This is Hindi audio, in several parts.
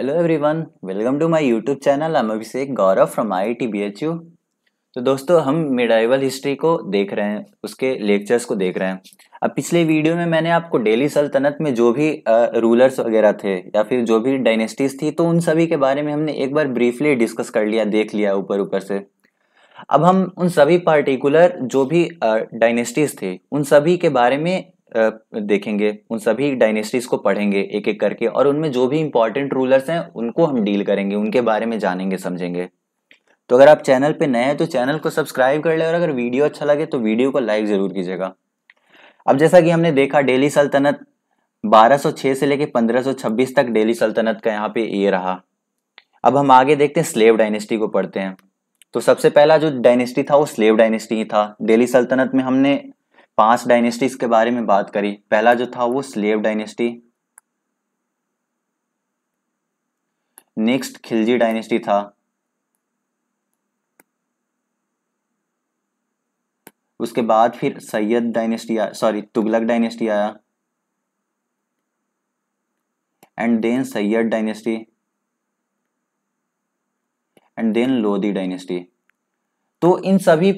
Hello everyone welcome to my YouTube channel I'm Abhishek Gaurav from IIT BHU तो दोस्तों हम मिडाइवल हिस्ट्री को देख रहे हैं उसके लेक्चर्स को देख रहे हैं अब पिछले वीडियो में मैंने आपको डेली सल्तनत में जो भी रूलर्स वगैरह थे या फिर जो भी डायनेस्टीज थी तो उन सभी के बारे में हमने एक बार ब्रीफली डिस्कस कर लिया देख लिया ऊपर ऊपर से अब हम उन सभी पार्टिकुलर जो भी डायनेस्टीज थे उन सभी के बारे में देखेंगे उन सभी डायनेस्टीज को पढ़ेंगे एक एक करके और उनमें जो भी इंपॉर्टेंट रूलर्स हैं उनको हम डील करेंगे उनके बारे में जानेंगे समझेंगे तो अगर आप चैनल पे नए हैं तो चैनल को सब्सक्राइब कर लें और अगर वीडियो अच्छा लगे तो वीडियो को लाइक ज़रूर कीजिएगा अब जैसा कि हमने देखा डेली सल्तनत 1206 से लेकर 1526 तक डेली सल्तनत का यहाँ पे ये रहा अब हम आगे देखते हैं स्लेव डायनेस्टी को पढ़ते हैं तो सबसे पहला जो डायनेस्टी था वो स्लेव डायनेस्टी ही था डेली सल्तनत में हमने पांच डायनेस्टीज के बारे में बात करी पहला जो था वो slave dynasty next Khilji dynasty था उसके बाद फिर Sayyid dynasty sorry Tughlaq dynasty आया and then Sayyid dynasty and then Lodi dynasty तो इन सभी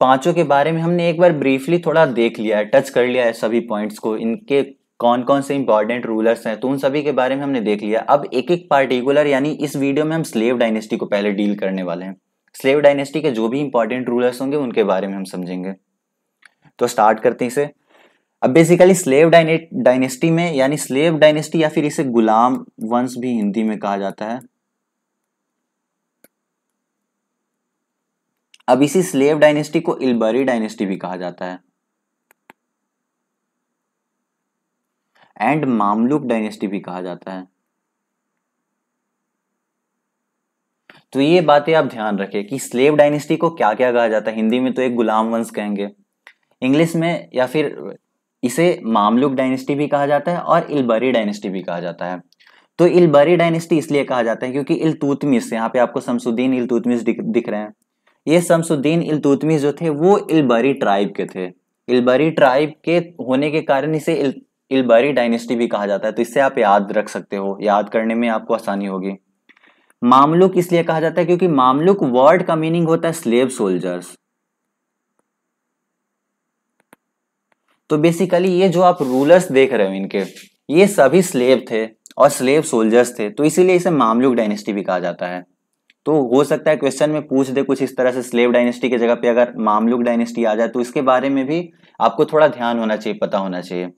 पांचों के बारे में हमने एक बार ब्रीफली थोड़ा देख लिया है टच कर लिया है सभी पॉइंट्स को इनके कौन कौन से इंपॉर्टेंट रूलर्स हैं तो उन सभी के बारे में हमने देख लिया अब एक एक पार्टिकुलर यानी इस वीडियो में हम स्लेव डायनेस्टी को पहले डील करने वाले हैं स्लेव डायनेस्टी के जो भी इंपॉर्टेंट रूलर्स होंगे उनके बारे में हम समझेंगे तो स्टार्ट करते हैं इसे अब बेसिकली स्लेव डायनेस्टी में यानी स्लेव डायनेस्टी या फिर इसे गुलाम वंश भी हिंदी में कहा जाता है अब इसी स्लेव डायनेस्टी को इलबरी डायनेस्टी भी कहा जाता है एंड मामलुक डायनेस्टी भी कहा जाता है तो ये बातें आप ध्यान रखें कि स्लेव डायनेस्टी को क्या क्या कहा जाता है हिंदी में तो एक गुलाम वंश कहेंगे इंग्लिश में या फिर इसे मामलुक डायनेस्टी भी कहा जाता है और इलबरी डायनेस्टी भी कहा जाता है तो इलबरी डायनेस्टी इसलिए कहा जाता है क्योंकि इलतुतमिस यहाँ पे आपको शमसुद्दीन इलतूतमिस दिख, दिख रहे हैं ये शमसुद्दीन इलतुतमी जो थे वो इलबरी ट्राइब के थे इलबरी ट्राइब के होने के कारण इसे इल, इलबरी डायनेस्टी भी कहा जाता है तो इससे आप याद रख सकते हो याद करने में आपको आसानी होगी मामलुक इसलिए कहा जाता है क्योंकि मामलुक वर्ड का मीनिंग होता है स्लेव सोल्जर्स तो बेसिकली ये जो आप रूलर्स देख रहे हो इनके ये सभी स्लेव थे और स्लेव सोल्जर्स थे तो इसीलिए इसे मामलुक डायनेस्टी भी कहा जाता है तो हो सकता है क्वेश्चन में पूछ दे कुछ इस तरह से स्लेव डायनेस्टी की जगह पे अगर मामलुक डायनेस्टी आ जाए तो इसके बारे में भी आपको थोड़ा ध्यान होना चाहिए पता होना चाहिए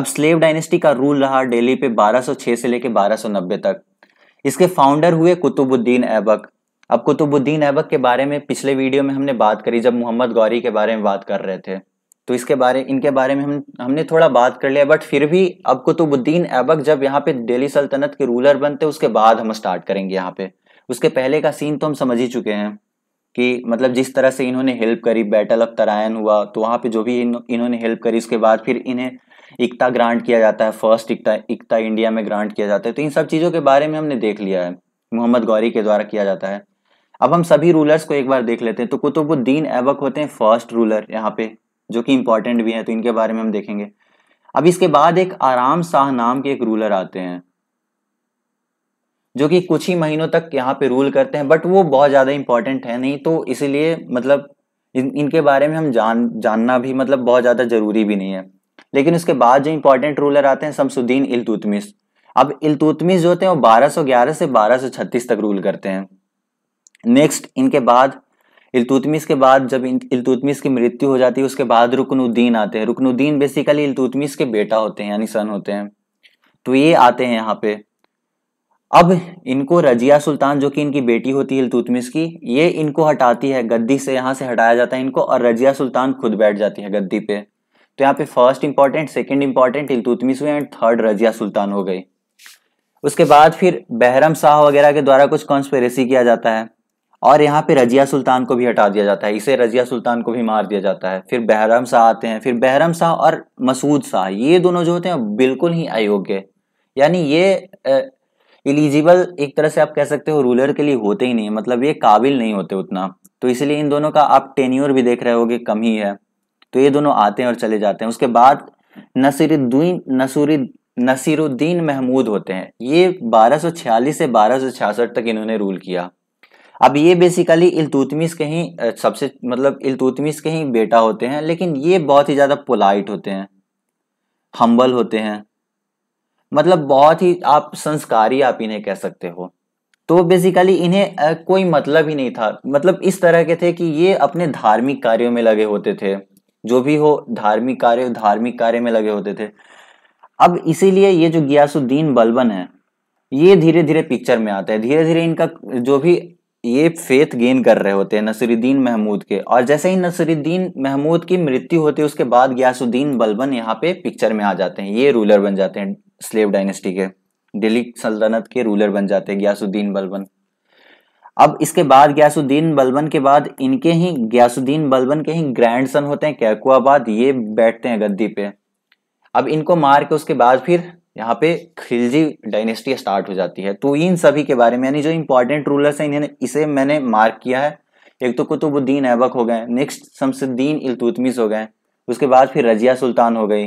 अब स्लेव डायनेस्टी का रूल रहा डेली पे 1206 से लेके 1290 तक इसके फाउंडर हुए कुतुबुद्दीन ऐबक अब कुतुबुद्दीन ऐबक के बारे में पिछले वीडियो में हमने बात करी जब मोहम्मद गौरी के बारे में बात कर रहे थे तो इसके बारे इनके बारे में हम हमने थोड़ा बात कर लिया बट फिर भी अब कुतुबुद्दीन ऐबक जब यहाँ पे दिल्ली सल्तनत के रूलर बनते उसके बाद हम स्टार्ट करेंगे यहाँ पे उसके पहले का सीन तो हम समझ ही चुके हैं कि मतलब जिस तरह से इन्होंने हेल्प करी बैटल ऑफ तरायन हुआ तो वहाँ पे जो भी इन, इन्होंने हेल्प करी उसके बाद फिर इन्हें एकता ग्रांट किया जाता है फर्स्ट एकता एकता इंडिया में ग्रांट किया जाता है तो इन सब चीज़ों के बारे में हमने देख लिया है मोहम्मद गौरी के द्वारा किया जाता है अब हम सभी रूलर्स को एक बार देख लेते हैं तो कुतुबुद्दीन ऐबक होते हैं फर्स्ट रूलर यहाँ पे जो कि इम्पोर्टेंट भी है तो इनके बारे में हम देखेंगे अब इसके बाद एक आराम शाह नाम के एक रूलर आते हैं जो कि कुछ ही महीनों तक यहाँ पे रूल करते हैं बट वो बहुत ज़्यादा इंपॉर्टेंट है नहीं तो इसीलिए मतलब इन इनके बारे में हम जान जानना भी मतलब बहुत ज़्यादा ज़रूरी भी नहीं है लेकिन उसके बाद जो इंपॉर्टेंट रूलर आते हैं शमसुद्दीन इलतुतमिस अब इलतुतमिस जो होते हैं वो 1211 से 1236 तक रूल करते हैं नेक्स्ट इनके बाद इलतुतमिस के बाद जब इलतुतमिस की मृत्यु हो जाती है उसके बाद रुकनुद्दीन आते हैं रुकनुद्दीन बेसिकली इलतुतमिस के बेटा होते हैं यानी सन होते हैं तो ये आते हैं यहाँ पे अब इनको रजिया सुल्तान जो कि इनकी बेटी होती है इलतुतमिस की ये इनको हटाती है गद्दी से यहाँ से हटाया जाता है इनको और रजिया सुल्तान खुद बैठ जाती है गद्दी पे तो यहाँ पे first important second important Iltutmish हुए एंड थर्ड रजिया सुल्तान हो गई उसके बाद फिर बहरम शाह वगैरह के द्वारा कुछ कॉन्स्पेरेसी किया जाता है और यहाँ पे रजिया सुल्तान को भी हटा दिया जाता है इसे रजिया सुल्तान को भी मार दिया जाता है फिर बहरम शाह आते हैं फिर बहरम शाह और मसूद शाह ये दोनों जो होते हैं बिल्कुल ही अयोग्य यानी ये एलिजिबल एक तरह से आप कह सकते हो रूलर के लिए होते ही नहीं मतलब ये काबिल नहीं होते उतना तो इसलिए इन दोनों का आप टेन्योर भी देख रहे होगे कम ही है तो ये दोनों आते हैं और चले जाते हैं उसके बाद नसीरुद्दीन नसूरी नसीरुद्दीन महमूद होते हैं ये 1246 से 1266 तक इन्होंने रूल किया अब ये बेसिकली इलतुतमिस के ही सबसे मतलब इलतुतमिस के ही बेटा होते हैं लेकिन ये बहुत ही ज़्यादा पोलाइट होते हैं हम्बल होते हैं मतलब बहुत ही आप संस्कारी आप इन्हें कह सकते हो तो बेसिकली इन्हें कोई मतलब ही नहीं था मतलब इस तरह के थे कि ये अपने धार्मिक कार्यों में लगे होते थे जो भी हो धार्मिक कार्य धार्मिक कार्य में लगे होते थे अब इसीलिए ये जो ग्यासुद्दीन बलबन है ये धीरे धीरे पिक्चर में आता है धीरे धीरे इनका जो भी ये फेथ गेन कर रहे होते हैं नसरुद्दीन महमूद के और जैसे ही नसरुद्दीन महमूद की मृत्यु होती है उसके बाद ग्यासुद्दीन बलबन यहाँ पे पिक्चर में आ जाते हैं ये रूलर बन जाते हैं स्लेव डायनेस्टी के दिल्ली सल्तनत के रूलर बन जाते हैं ग्यासुद्दीन बलबन अब इसके बाद गयासुद्दीन बलबन के बाद इनके ही ग्यासुद्दीन बलबन के ही ग्रैंड सन होते हैं कैकुआबाद ये बैठते हैं गद्दी पे अब इनको मार के उसके बाद फिर यहाँ पे खिलजी डायनेस्टी स्टार्ट हो जाती है तो इन सभी के बारे में यानी जो इंपॉर्टेंट रूलर्स हैं इन्हें इसे मैंने मार्क किया है एक तो कुतुबुद्दीन ऐबक हो गए नेक्स्ट शमसुद्दीन इलतुतमिस हो गए उसके बाद फिर रजिया सुल्तान हो गई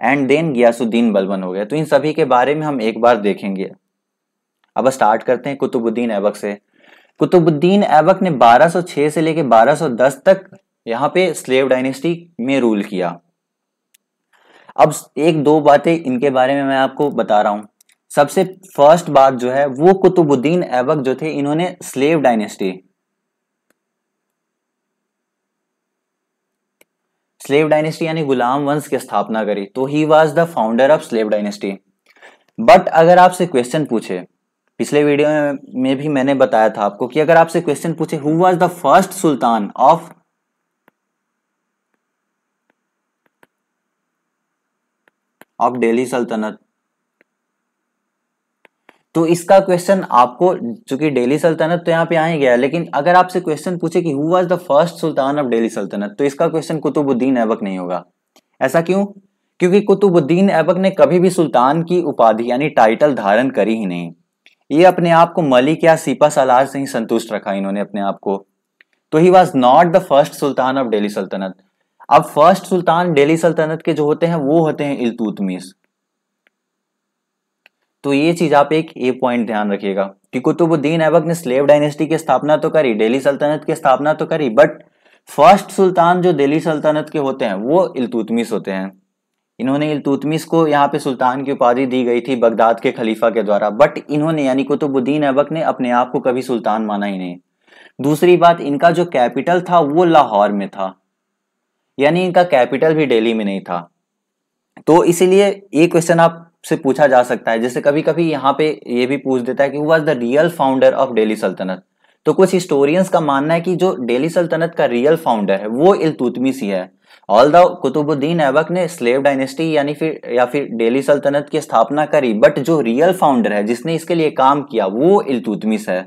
एंड देन गियासुद्दीन बलबन हो गए तो इन सभी के बारे में हम एक बार देखेंगे अब स्टार्ट करते हैं कुतुबुद्दीन ऐबक से कुतुबुद्दीन ऐबक ने 1206 से लेकर 1210 तक यहाँ पे स्लेव डायनेस्टी में रूल किया अब एक दो बातें इनके बारे में मैं आपको बता रहा हूँ सबसे फर्स्ट बात जो है वो कुतुबुद्दीन ऐबक जो थे इन्होंने स्लेव डायनेस्टी स्लेव डायनेस्टी यानी गुलाम वंश की स्थापना करी तो he was the founder of slave dynasty but अगर आपसे क्वेश्चन पूछे पिछले वीडियो में भी मैंने बताया था आपको कि अगर आपसे क्वेश्चन पूछे who was the first sultan of of Delhi Sultanat तो इसका क्वेश्चन आपको चूंकि डेली सल्तनत तो यहाँ पे आ ही गया लेकिन अगर आपसे क्वेश्चन पूछे कि who was the first sultan of Delhi Sultanat तो इसका क्वेश्चन कुतुबुद्दीन ऐबक नहीं होगा ऐसा क्यों क्योंकि कुतुबुद्दीन ऐबक ने कभी भी सुल्तान की उपाधि यानी टाइटल धारण करी ही नहीं ये अपने आप को मलिक या सिपा सलार से ही संतुष्ट रखा इन्होंने अपने आप को तो he was not the first sultan of Delhi Sultanat अब फर्स्ट सुल्तान डेली सल्तनत के जो होते हैं वो होते हैं इलतुतमिस तो ये चीज आप एक ए पॉइंट ध्यान रखिएगा कि कुतुबुद्दीन ऐबक ने स्लेव डायनेस्टी की स्थापना तो करी डेली सल्तनत की स्थापना तो करी बट फर्स्ट सुल्तान जो दिल्ली सल्तनत के होते हैं वो इलतुतमिस होते हैं इन्होंने इलतुतमिस को यहाँ पे सुल्तान की उपाधि दी गई थी बगदाद के खलीफा के द्वारा बट इन्होंने यानी कुतुबुद्दीन ऐबक ने अपने आप को कभी सुल्तान माना ही नहीं दूसरी बात इनका जो कैपिटल था वो लाहौर में था यानी इनका कैपिटल भी डेली में नहीं था तो इसीलिए ये क्वेश्चन आप से पूछा जा सकता है जैसे कभी कभी यहाँ पे ये भी पूछ देता है कि was the real founder of Delhi Sultanat तो कुछ हिस्टोरियंस का मानना है कि जो डेली सल्तनत का रियल फाउंडर है वो इलतुतमिस ही है ऑल द कुतुबुद्दीन ऐबक ने स्लेव डायनेस्टी यानी फिर या फिर डेली सल्तनत की स्थापना करी बट जो रियल फाउंडर है जिसने इसके लिए काम किया वो इलतुतमिस है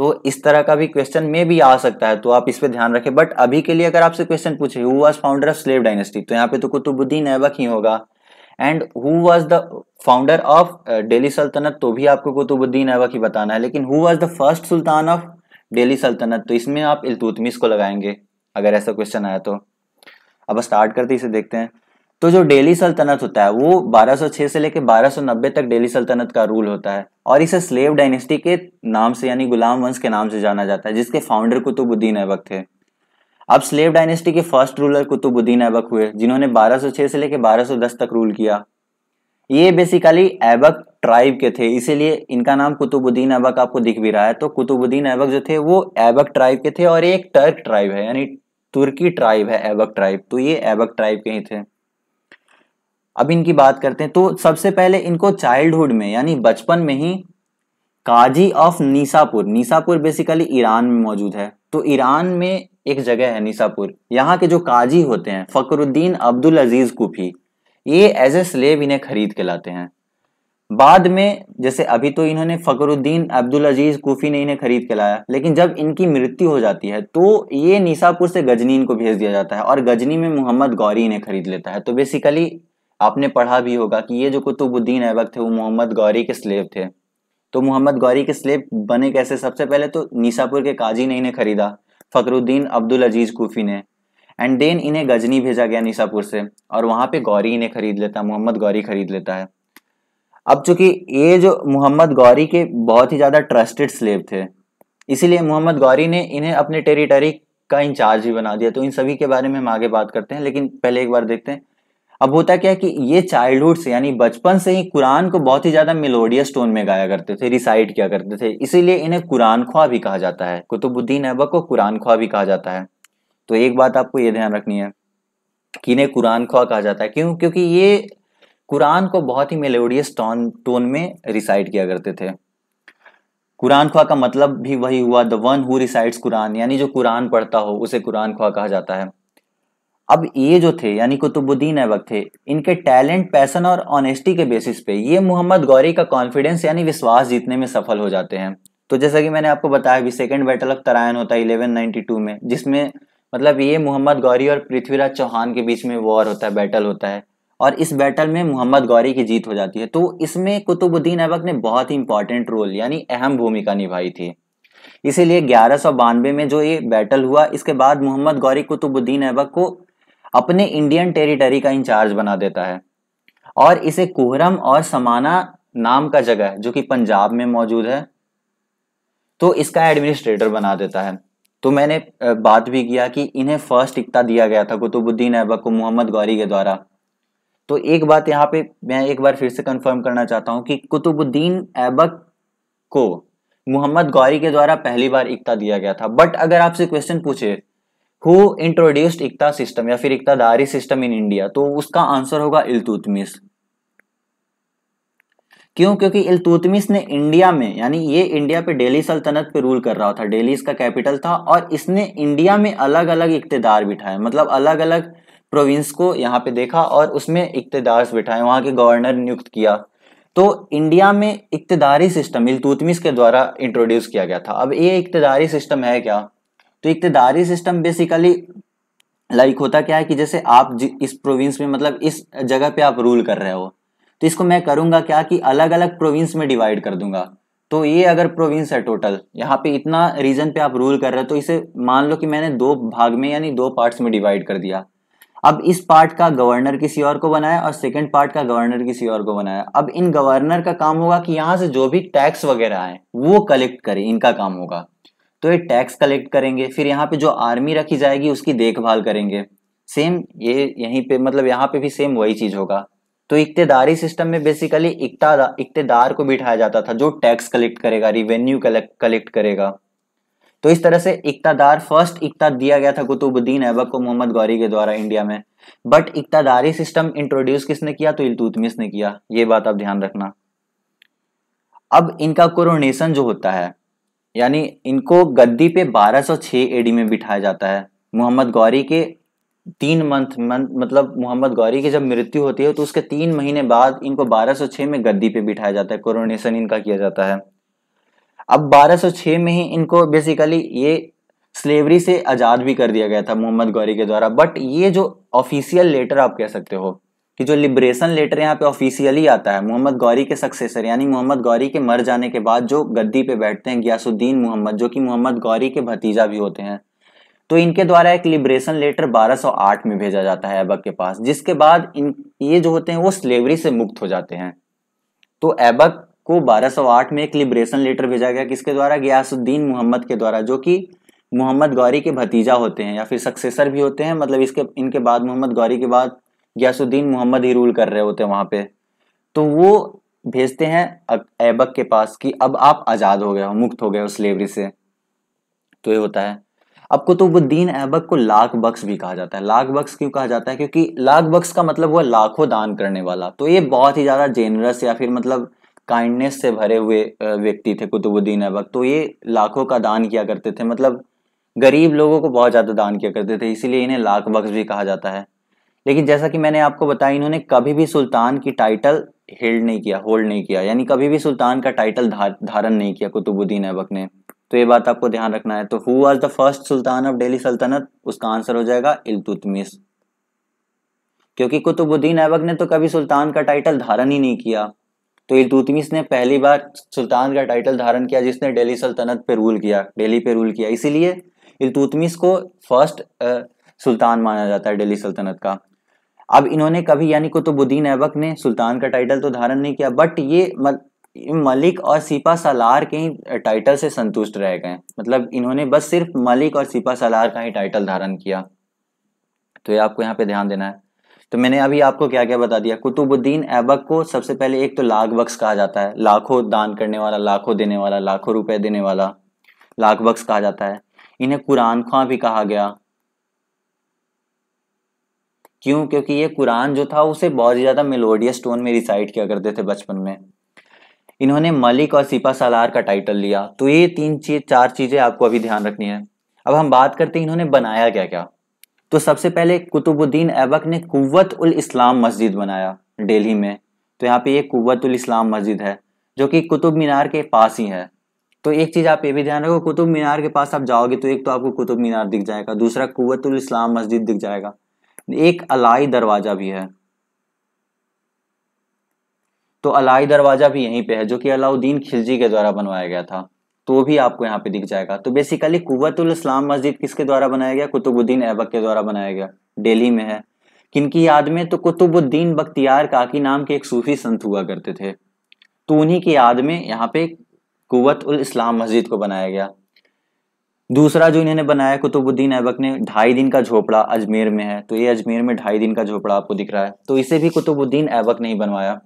तो इस तरह का भी क्वेश्चन में भी आ सकता है तो आप इस पर ध्यान रखें बट अभी के लिए अगर आपसे क्वेश्चन पूछे who was founder of slave dynasty तो यहाँ पे तो कुतुबुद्दीन ऐबक ही होगा and who was the founder of Delhi Sultanat तो भी आपको कुतुबुद्दीन ऐबक ही बताना है लेकिन who was the first sultan of Delhi Sultanat तो इसमें आप इलतुतमिस को लगाएंगे अगर ऐसा क्वेश्चन आया तो अब स्टार्ट करते इसे देखते हैं तो जो डेली सल्तनत होता है वो 1206 से लेकर 1290 तक डेली सल्तनत का रूल होता है और इसे स्लेव डायनेस्टी के नाम से यानी गुलाम वंश के नाम से जाना जाता है जिसके फाउंडर कुतुबुद्दीन ऐबक थे अब स्लेव डायनेस्टी के फर्स्ट रूलर कुतुबुद्दीन ऐबक हुए जिन्होंने 1206 से लेकर 1210 तक रूल किया ये बेसिकली ऐबक ट्राइब के थे इसीलिए इनका नाम कुतुबुद्दीन ऐबक आपको दिख भी रहा है तो कुतुबुद्दीन ऐबक जो थे वो ऐबक ट्राइब के थे और एक टर्क ट्राइब है यानी तुर्की ट्राइब है ऐबक ट्राइब तो ये ऐबक ट्राइब के ही थे अब इनकी बात करते हैं तो सबसे पहले इनको चाइल्डहुड में यानी बचपन में ही qazi of Nishapur Nishapur basically Iran में मौजूद है तो ईरान में एक जगह है नीसापुर यहाँ के जो काजी होते हैं फकरुद्दीन अब्दुल अजीज कुफी ये एज ए स्लेव इन्हें खरीद के लाते हैं बाद में जैसे अभी तो इन्होंने फकरुद्दीन अब्दुल अजीज कुफी ने इन्हें खरीद के लाया लेकिन जब इनकी मृत्यु हो जाती है तो ये निशापुर से गजनी इनको भेज दिया जाता है और गजनी में मोहम्मद गौरी इन्हें खरीद लेता है तो बेसिकली आपने पढ़ा भी होगा कि ये जो कुतुबुद्दीन ऐबक थे वो मोहम्मद गौरी के स्लेव थे तो मोहम्मद गौरी के स्लेव बने कैसे सबसे पहले तो नीसापुर के काजी ने इन्हें खरीदा फकरुद्दीन अब्दुल अजीज़ कूफी ने एंड देन इन्हें गजनी भेजा गया नीसापुर से और वहाँ पे गौरी इन्हें खरीद लेता मोहम्मद गौरी खरीद लेता है अब चूंकि ये जो मोहम्मद गौरी के बहुत ही ज़्यादा ट्रस्टेड स्लेव थे इसीलिए मोहम्मद गौरी ने इन्हें अपने टेरिटरी का इंचार्ज ही बना दिया तो इन सभी के बारे में हम आगे बात करते हैं लेकिन पहले एक बार देखते हैं अब होता क्या है कि ये चाइल्डहुड से यानी बचपन से ही कुरान को बहुत ही ज्यादा मेलोडियस टोन में गाया करते थे रिसाइट किया करते थे इसीलिए इन्हें कुरान ख्वा भी कहा जाता है कुतुबुद्दीन अहबक को कुरान ख्वा भी कहा जाता है तो एक बात आपको ये ध्यान रखनी है कि इन्हें कुरान ख्वा कहा जाता है क्यों क्योंकि ये कुरान को बहुत ही मेलोडियस टोन टोन में रिसाइट किया करते थे कुरान ख्वा का मतलब भी वही हुआ the one who recites Quran यानी जो कुरान पढ़ता हो उसे कुरान ख्वा कहा जाता है अब ये जो थे यानी कुतुबुद्दीन ऐबक थे इनके टैलेंट पैसन और ऑनेस्टी के बेसिस पे ये मोहम्मद गौरी का कॉन्फिडेंस यानी विश्वास जीतने में सफल हो जाते हैं तो जैसा कि मैंने आपको बताया भी सेकेंड बैटल ऑफ तरायन होता है इलेवन में जिसमें मतलब ये मोहम्मद गौरी और पृथ्वीराज चौहान के बीच में वॉर होता है बैटल होता है और इस बैटल में मोहम्मद गौरी की जीत हो जाती है तो इसमें कुतुबुद्दीन ऐबक ने बहुत ही इंपॉर्टेंट रोल यानी अहम भूमिका निभाई थी इसीलिए ग्यारह में जो ये बैटल हुआ इसके बाद मोहम्मद गौरी कुतुबुद्दीन ऐबक को अपने इंडियन टेरिटरी का इंचार्ज बना देता है और इसे कोहरम और समाना नाम का जगह जो कि पंजाब में मौजूद है तो इसका एडमिनिस्ट्रेटर बना देता है तो मैंने बात भी किया कि इन्हें फर्स्ट इकता दिया गया था कुतुबुद्दीन ऐबक को मोहम्मद गौरी के द्वारा तो एक बात यहाँ पे मैं एक बार फिर से कंफर्म करना चाहता हूँ कि कुतुबुद्दीन ऐबक को मोहम्मद गौरी के द्वारा पहली बार इकता दिया गया था बट अगर आपसे क्वेश्चन पूछे हु इंट्रोड्यूस्ड इकता सिस्टम या फिर इकतादारी सिस्टम इन इंडिया तो उसका आंसर होगा इलतुतमिस क्यों क्योंकि इलतुतमिस ने इंडिया में यानी ये इंडिया पे डेली सल्तनत पे रूल कर रहा था डेली इसका कैपिटल था और इसने इंडिया में अलग अलग इकतेदार बिठाए मतलब अलग अलग प्रोविंस को यहाँ पे देखा और उसमें इकतेदार बिठाए वहां के गवर्नर नियुक्त किया तो इंडिया में इकतदारी सिस्टम इलतुतमिस के द्वारा इंट्रोड्यूस किया गया था अब ये इकतदारी सिस्टम है क्या तो इकतदारी सिस्टम बेसिकली लाइक होता क्या है कि जैसे आप इस प्रोविंस में मतलब इस जगह पे आप रूल कर रहे हो तो इसको मैं करूंगा क्या कि अलग अलग प्रोविंस में डिवाइड कर दूंगा तो ये अगर प्रोविंस है टोटल यहाँ पे इतना रीजन पे आप रूल कर रहे हो तो इसे मान लो कि मैंने दो भाग में यानी दो पार्ट्स में डिवाइड कर दिया अब इस पार्ट का गवर्नर किसी और को बनाया और सेकंड पार्ट का गवर्नर किसी और को बनाया अब इन गवर्नर का काम होगा कि यहाँ से जो भी टैक्स वगैरह आए वो कलेक्ट करे इनका काम होगा तो ये टैक्स कलेक्ट करेंगे फिर यहाँ पे जो आर्मी रखी जाएगी उसकी देखभाल करेंगे सेम ये यहीं पे मतलब यहाँ पे भी सेम वही चीज होगा तो इकतेदारी सिस्टम में बेसिकली इकतेदार को बिठाया जाता था जो टैक्स कलेक्ट करेगा रिवेन्यू कलेक्ट करेगा तो इस तरह से इकतादार फर्स्ट इकता दिया गया था कुतुबुद्दीन ऐबक को मोहम्मद गौरी के द्वारा इंडिया में बट इकतादारी सिस्टम इंट्रोड्यूस किसने किया तो इलतुतमिस ने किया ये बात आप ध्यान रखना अब इनका कोरोनेशन जो होता है यानी इनको गद्दी पे 1206 एडी में बिठाया जाता है मोहम्मद गौरी के तीन मंथ मंथ मतलब मोहम्मद गौरी की जब मृत्यु होती है तो उसके तीन महीने बाद इनको 1206 में गद्दी पे बिठाया जाता है कोरोनेशन इनका किया जाता है अब 1206 में ही इनको बेसिकली ये स्लेवरी से आज़ाद भी कर दिया गया था मोहम्मद गौरी के द्वारा बट ये जो ऑफिशियल लेटर आप कह सकते हो कि जो लिबरेशन लेटर यहाँ पे ऑफिशियली आता है मोहम्मद गौरी के सक्सेसर यानी मोहम्मद गौरी के मर जाने के बाद जो गद्दी पे बैठते हैं ग्यासुद्दीन मोहम्मद जो कि मोहम्मद गौरी के भतीजा भी होते हैं तो इनके द्वारा एक लिबरेशन लेटर 1208 में भेजा जाता है ऐबक के पास जिसके बाद इन ये जो होते हैं वो स्लेवरी से मुक्त हो जाते हैं तो ऐबक को 1208 में एक लिबरेशन लेटर भेजा गया किसके द्वारा ग्यासुद्दीन मोहम्मद के द्वारा जो कि मोहम्मद गौरी के भतीजा होते हैं या फिर सक्सेसर भी होते हैं मतलब इसके इनके बाद मोहम्मद गौरी के बाद गयासुद्दीन मोहम्मद ही रूल कर रहे होते हैं पे तो वो भेजते हैं ऐबक के पास कि अब आप आज़ाद हो गए हो मुक्त हो गए हो स्लेवरी से तो ये होता है अब को तो वो दीन ऐबक को लाख बक्स भी कहा जाता है लाख बक्स क्यों कहा जाता है क्योंकि लाख बक्स का मतलब हुआ लाखों दान करने वाला तो ये बहुत ही ज़्यादा जेनरस या फिर मतलब काइंडनेस से भरे हुए व्यक्ति थे कुतुबुद्दीन ऐबक तो ये लाखों का दान किया करते थे मतलब गरीब लोगों को बहुत ज़्यादा दान किया करते थे इसीलिए इन्हें लाख बख्श भी कहा जाता है लेकिन जैसा कि मैंने आपको बताया इन्होंने कभी भी सुल्तान की टाइटल हेल्ड नहीं किया होल्ड नहीं किया यानी कभी भी सुल्तान का टाइटल धार, धारण नहीं किया कुतुबुद्दीन ऐबक ने तो ये बात आपको ध्यान रखना है तो who was the first sultan of Delhi Sultanat उसका आंसर हो जाएगा इल्तुतमिस क्योंकि कुतुबुद्दीन ऐबक ने तो कभी सुल्तान का टाइटल धारण ही नहीं किया तो इल्तुतमिस ने पहली बार सुल्तान का टाइटल धारण किया जिसने डेली सल्तनत पे रूल किया डेली पे रूल किया इसीलिए इल्तुतमिस को फर्स्ट सुल्तान माना जाता है डेली सल्तनत का अब इन्होंने कभी यानी कुतुबुद्दीन ऐबक ने सुल्तान का टाइटल तो धारण नहीं किया बट ये मलिक और सिपा सलार के ही टाइटल से संतुष्ट रह गए मतलब इन्होंने बस सिर्फ मलिक और सिपा सलार का ही टाइटल धारण किया तो ये आपको यहाँ पे ध्यान देना है तो मैंने अभी आपको क्या क्या बता दिया कुतुबुद्दीन ऐबक को सबसे पहले एक तो लाख बक्स कहा जाता है लाखों दान करने वाला लाखों देने वाला लाखों रुपए देने वाला लाख बक्स कहा जाता है इन्हें कुरान खां भी कहा गया क्यों क्योंकि ये कुरान जो था उसे बहुत ही ज़्यादा मेलोडियस टोन में रिसाइट किया करते थे बचपन में इन्होंने मलिक और सिपा सालार का टाइटल लिया तो ये तीन चीज चार चीज़ें आपको अभी ध्यान रखनी है अब हम बात करते हैं इन्होंने बनाया क्या क्या तो सबसे पहले कुतुबुद्दीन ऐबक ने कुत उल इस्लाम मस्जिद बनाया डेली में तो यहाँ पे ये कुत उल इस्लाम मस्जिद है जो कि कुतुब मीनार के पास ही है तो एक चीज़ आप ये भी ध्यान रखो कुतुब मीनार के पास आप जाओगे तो एक तो आपको कुतुब मीनार दिख जाएगा दूसरा उल इस्लाम मस्जिद दिख जाएगा एक अलाई दरवाजा भी है तो अलाई दरवाजा भी यहीं पे है जो कि अलाउद्दीन खिलजी के द्वारा बनवाया गया था तो भी आपको यहाँ पे दिख जाएगा तो बेसिकली कुतुल इस्लाम मस्जिद किसके द्वारा बनाया गया कुतुबुद्दीन ऐबक के द्वारा बनाया गया दिल्ली में है किनकी याद में तो कुतुबुद्दीन बख्तियार काकी नाम के एक सूफी संत हुआ करते थे तो उन्हीं की याद में यहाँ पे कुवत उल इस्लाम मस्जिद को बनाया गया दूसरा जो इन्होंने बनाया कुतुबुद्दीन ऐबक ने ढाई दिन का झोपड़ा अजमेर में है तो ये अजमेर में ढाई दिन का झोपड़ा आपको दिख रहा है तो इसे भी कुतुबुद्दीन ऐबक ने ही बनवाया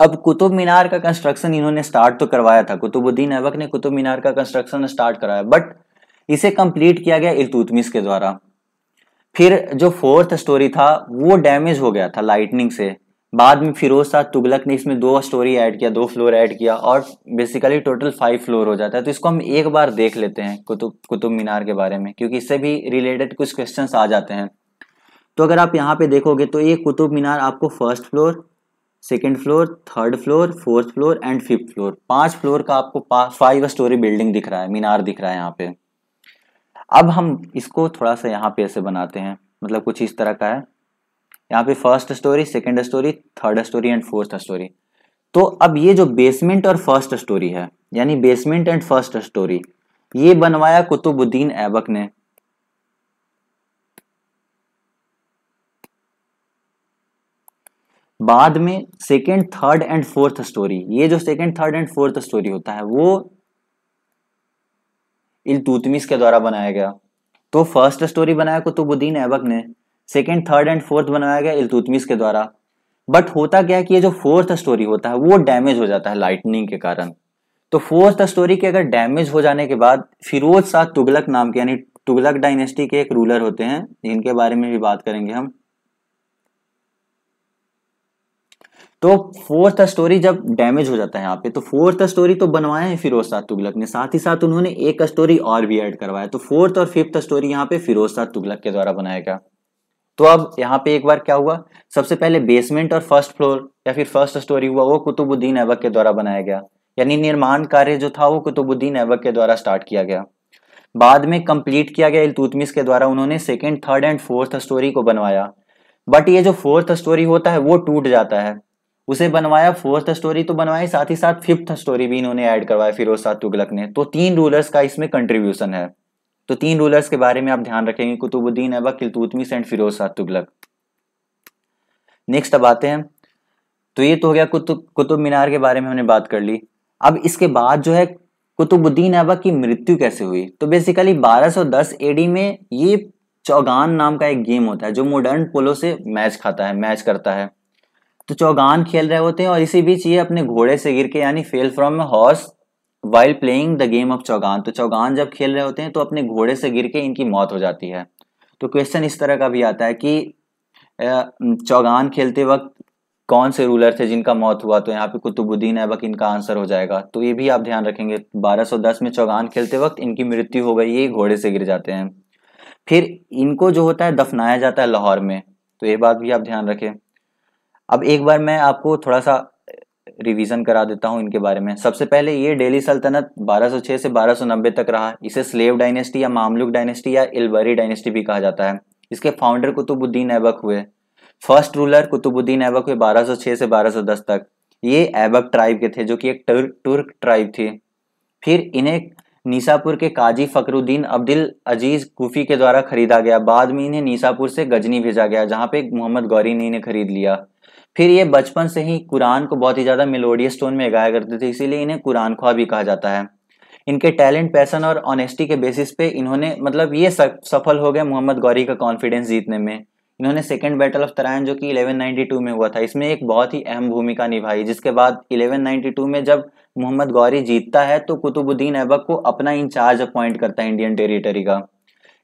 अब कुतुब मीनार का कंस्ट्रक्शन इन्होंने स्टार्ट तो करवाया था कुतुबुद्दीन ऐबक ने कुतुब मीनार का कंस्ट्रक्शन स्टार्ट कराया बट इसे कंप्लीट किया गया इलतुतमिस के द्वारा फिर जो फोर्थ स्टोरी था वो डैमेज हो गया था लाइटनिंग से बाद में फिरोज शाह तुगलक ने इसमें दो स्टोरी ऐड किया दो फ्लोर ऐड किया और बेसिकली टोटल फाइव फ्लोर हो जाता है तो इसको हम एक बार देख लेते हैं कुतुब कुतुब मीनार के बारे में क्योंकि इससे भी रिलेटेड कुछ क्वेश्चन आ जाते हैं तो अगर आप यहाँ पे देखोगे तो ये कुतुब मीनार आपको first floor second floor third floor fourth floor and fifth floor पांच फ्लोर का आपको फाइव स्टोरी बिल्डिंग दिख रहा है मीनार दिख रहा है यहाँ पे अब हम इसको थोड़ा सा यहाँ पे ऐसे बनाते हैं मतलब कुछ इस तरह का है यहाँ पे first storey second storey third storey and fourth storey तो अब ये जो बेसमेंट और फर्स्ट स्टोरी है यानी बेसमेंट एंड फर्स्ट स्टोरी ये बनवाया कुतुबुद्दीन ऐबक ने बाद में second third and fourth storey ये जो second third and fourth storey होता है वो इलतूतमिस के द्वारा बनाया गया तो फर्स्ट स्टोरी बनाया कुतुबुद्दीन ऐबक ने सेकेंड थर्ड एंड फोर्थ बनवाया गया इलतुतमिस के द्वारा बट होता क्या कि ये जो फोर्थ स्टोरी होता है वो डैमेज हो जाता है लाइटनिंग के कारण तो फोर्थ स्टोरी के अगर डैमेज हो जाने के बाद फिरोज शाह तुगलक नाम के यानी तुगलक डायनेस्टी के एक रूलर होते हैं जिनके बारे में भी बात करेंगे हम तो फोर्थ स्टोरी जब डैमेज हो जाता है यहाँ पे तो फोर्थ स्टोरी तो बनवाए हैं फिरोज शाह तुगलक ने साथ ही साथ उन्होंने एक स्टोरी और भी ऐड करवाया तो फोर्थ और फिफ्थ स्टोरी यहाँ पे फिरोज शाह तुगलक के द्वारा बनाया गया तो अब यहाँ पे एक बार क्या हुआ सबसे पहले बेसमेंट और फर्स्ट फ्लोर या फिर फर्स्ट स्टोरी हुआ वो कुतुबुद्दीन ऐबक के द्वारा बनाया गया यानी निर्माण कार्य जो था वो कुतुबुद्दीन ऐबक के द्वारा स्टार्ट किया गया बाद में कंप्लीट किया गया इलतुतमिस के द्वारा उन्होंने second third and fourth storey को बनवाया बट ये जो फोर्थ स्टोरी होता है वो टूट जाता है उसे बनवाया फोर्थ स्टोरी तो बनवाई साथ ही साथ फिफ्थ स्टोरी भी इन्होंने ऐड करवाया फिरोज सात तुगलक ने तो तीन रूलर्स का इसमें कंट्रीब्यूशन है तो तीन रूलर्स के बारे में आप ध्यान रखेंगे कुतुबुद्दीन ऐबक किलतुतमिस एंड फिरोज शाह तुगलक नेक्स्ट अब आते हैं तो ये तो हो गया कुतुब कुतुब मीनार के बारे में हमने बात कर ली अब इसके बाद जो है कुतुबुद्दीन ऐबक की मृत्यु कैसे हुई तो बेसिकली 1210 एडी में ये चौगान नाम का एक गेम होता है जो मॉडर्न पोलो से मैच खाता है मैच करता है तो चौगान खेल रहे होते हैं और इसी बीच ये अपने घोड़े से गिर के यानी fell from horse while playing the game of chaugan तो चौगान जब खेल रहे होते हैं तो अपने घोड़े से गिर के इनकी मौत हो जाती है तो क्वेश्चन इस तरह का भी आता है कि चौगान खेलते वक्त कौन से रूलर थे जिनका मौत हुआ तो यहाँ पे कुतुबुद्दीन ऐबक इनका आंसर हो जाएगा तो ये भी आप ध्यान रखेंगे 1210 में चौगान खेलते वक्त इनकी मृत्यु हो गई ये घोड़े से गिर जाते हैं फिर इनको जो होता है दफनाया जाता है लाहौर में तो ये बात भी आप ध्यान रखें अब एक बार मैं आपको थोड़ा सा रिवीजन करा देता हूँ इनके बारे में सबसे पहले ये डेली सल्तनत 1206 से 1290 तक रहा इसे स्लेव डायनेस्टी या मामलुक डायनेस्टी या इलबरी डायनेस्टी भी कहा जाता है इसके फाउंडर कुतुबुद्दीन ऐबक हुए फर्स्ट रूलर कुतुबुद्दीन ऐबक हुए 1206 से 1210 तक ये ऐबक ट्राइब के थे जो कि एक तुर्क ट्राइब थी फिर इन्हें नीसापुर के काजी फकरुद्दीन अब्दुल अजीज कुफी के द्वारा खरीदा गया बाद में इन्हें नीसापुर से गजनी भेजा गया जहाँ पे मोहम्मद गौरी ने इन्हें खरीद लिया फिर ये बचपन से ही कुरान को बहुत ही ज़्यादा मेलोडियस टोन में गाया करते थे इसीलिए इन्हें कुरान ख्वा भी कहा जाता है इनके टैलेंट पैसन और ऑनेस्टी के बेसिस पे इन्होंने मतलब ये सफल हो गए मोहम्मद गौरी का कॉन्फिडेंस जीतने में इन्होंने सेकेंड बैटल ऑफ तराइन जो कि 1192 में हुआ था इसमें एक बहुत ही अहम भूमिका निभाई जिसके बाद 1192 में जब मोहम्मद गौरी जीतता है तो कुतुबुद्दीन ऐबक को अपना इंचार्ज अपॉइंट करता है इंडियन टेरिटरी का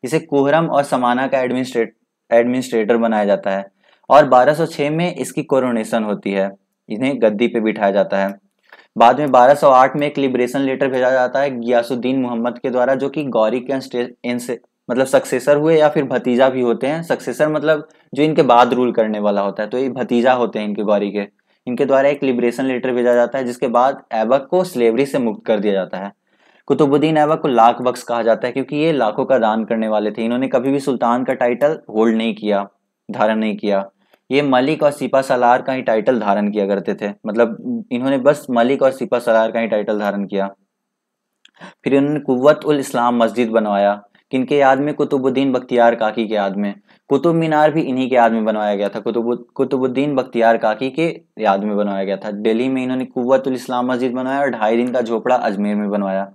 इसे कोहरम और समाना का एडमिनिस्ट्रेट एडमिनिस्ट्रेटर बनाया जाता है और 1206 में इसकी कोरोनेशन होती है इन्हें गद्दी पे बिठाया जाता है बाद में 1208 में एक लिबरेशन लेटर भेजा जाता है गियासुद्दीन मोहम्मद के द्वारा जो कि गौरी के मतलब सक्सेसर हुए या फिर भतीजा भी होते हैं सक्सेसर मतलब जो इनके बाद रूल करने वाला होता है तो ये भतीजा होते हैं इनके गौरी के इनके द्वारा एक लिबरेशन लेटर भेजा जाता है जिसके बाद ऐबक को स्लेवरी से मुक्त कर दिया जाता है कुतुबुद्दीन ऐबक को लाख बक्स कहा जाता है क्योंकि ये लाखों का दान करने वाले थे इन्होंने कभी भी सुल्तान का टाइटल होल्ड नहीं किया धारण नहीं किया ये मलिक और सिपा सलार का ही टाइटल धारण किया करते थे मतलब इन्होंने बस मलिक और सिपा सलार का ही टाइटल धारण किया फिर इन्होंने कुत उल इस्लाम मस्जिद बनवाया किनके याद में कुतुबुद्दीन बख्तियार काकी के याद में कुतुब मीनार भी इन्हीं के याद में बनवाया गया था कुतुब कुतुबुद्दीन बख्तियार काकी के याद में बनवाया गया था दिल्ली में इन्होंने कुतुल इस्लाम मस्जिद बनवाया और ढाई दिन का झोपड़ा अजमेर में बनवाया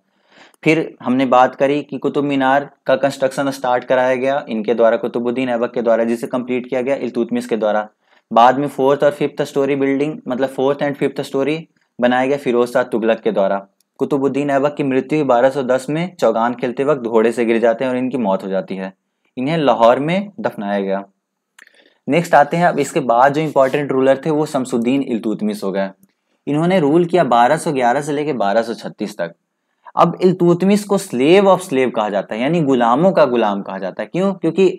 फिर हमने बात करी कि कुतुब मीनार का कंस्ट्रक्शन स्टार्ट कराया गया इनके द्वारा कुतुबुद्दीन ऐबक के द्वारा जिसे कंप्लीट किया गया इलतुतमिस के द्वारा बाद में फोर्थ और फिफ्थ स्टोरी बिल्डिंग मतलब फोर्थ एंड फिफ्थ स्टोरी बनाया गया फिरोज शाह तुगलक के द्वारा कुतुबुद्दीन ऐबक की मृत्यु दस में चौगान खेलते वक्त घोड़े से गिर जाते हैं और इनकी मौत हो जाती है इन्हें लाहौर में दफनाया गया नेक्स्ट आते हैं अब इसके बाद जो इंपॉर्टेंट रूलर थे वो शमसुद्दीन इलतुतमिस हो गए इन्होंने रूल किया 1211 से लेकर 1236 तक अब इलतुतमिस को स्लेव ऑफ स्लेव कहा जाता है यानी गुलामों का गुलाम कहा जाता है क्यों क्योंकि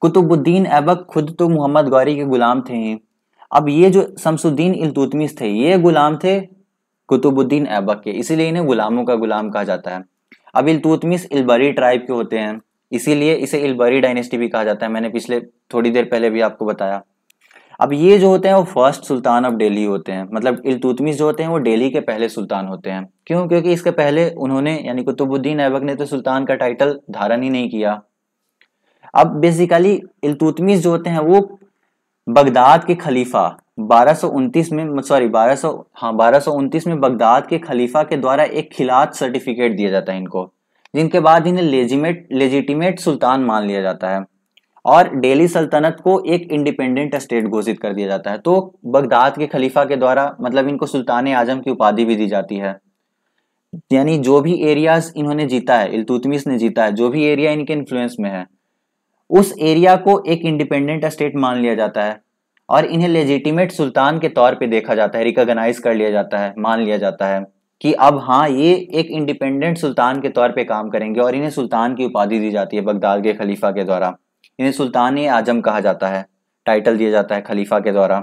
कुतुबुद्दीन ऐबक खुद तो मोहम्मद गौरी के गुलाम थे ही अब ये जो शमसुद्दीन इलतुतमिस थे ये गुलाम थे कुतुबुद्दीन ऐबक के इसीलिए इन्हें गुलामों का गुलाम कहा जाता है अब इलतुतमिस इलबरी ट्राइब के होते हैं इसीलिए इसे इलबरी डायनेस्टी भी कहा जाता है मैंने पिछले थोड़ी देर पहले भी आपको बताया अब ये जो होते हैं वो फर्स्ट सुल्तान ऑफ डेली होते हैं मतलब इलतुतमिस जो होते हैं वो डेली के पहले सुल्तान होते हैं क्यों क्योंकि इसके पहले उन्होंने यानी कुतुबुद्दीन ऐबक ने तो सुल्तान का टाइटल धारण ही नहीं किया अब बेसिकली इलतुतमिस जो होते हैं वो बगदाद के खलीफा बारह में सॉरी बारह सौ हाँ बारह में बगदाद के खलीफा के द्वारा एक खिलात सर्टिफिकेट दिया जाता है इनको जिनके बाद इन्हें लेजिमेट लेजिटिमेट सुल्तान मान लिया जाता है और डेली सल्तनत को एक इंडिपेंडेंट स्टेट घोषित कर दिया जाता है तो बगदाद के खलीफा के द्वारा मतलब इनको सुल्तान आजम की उपाधि भी दी जाती है यानी जो भी एरियाज इन्होंने जीता है इलतुतमिस ने जीता है जो भी एरिया इनके इन्फ्लुएंस में है उस एरिया को एक इंडिपेंडेंट स्टेट मान लिया जाता है और इन्हें लेजिटिमेट सुल्तान के तौर पे देखा जाता है रिकॉग्नाइज कर लिया जाता है मान लिया जाता है कि अब हाँ ये एक इंडिपेंडेंट सुल्तान के तौर पे काम करेंगे और इन्हें सुल्तान की उपाधि दी जाती है बगदाद के खलीफा के द्वारा इन्हें सुल्तान आजम कहा जाता है टाइटल दिया जाता है खलीफा के द्वारा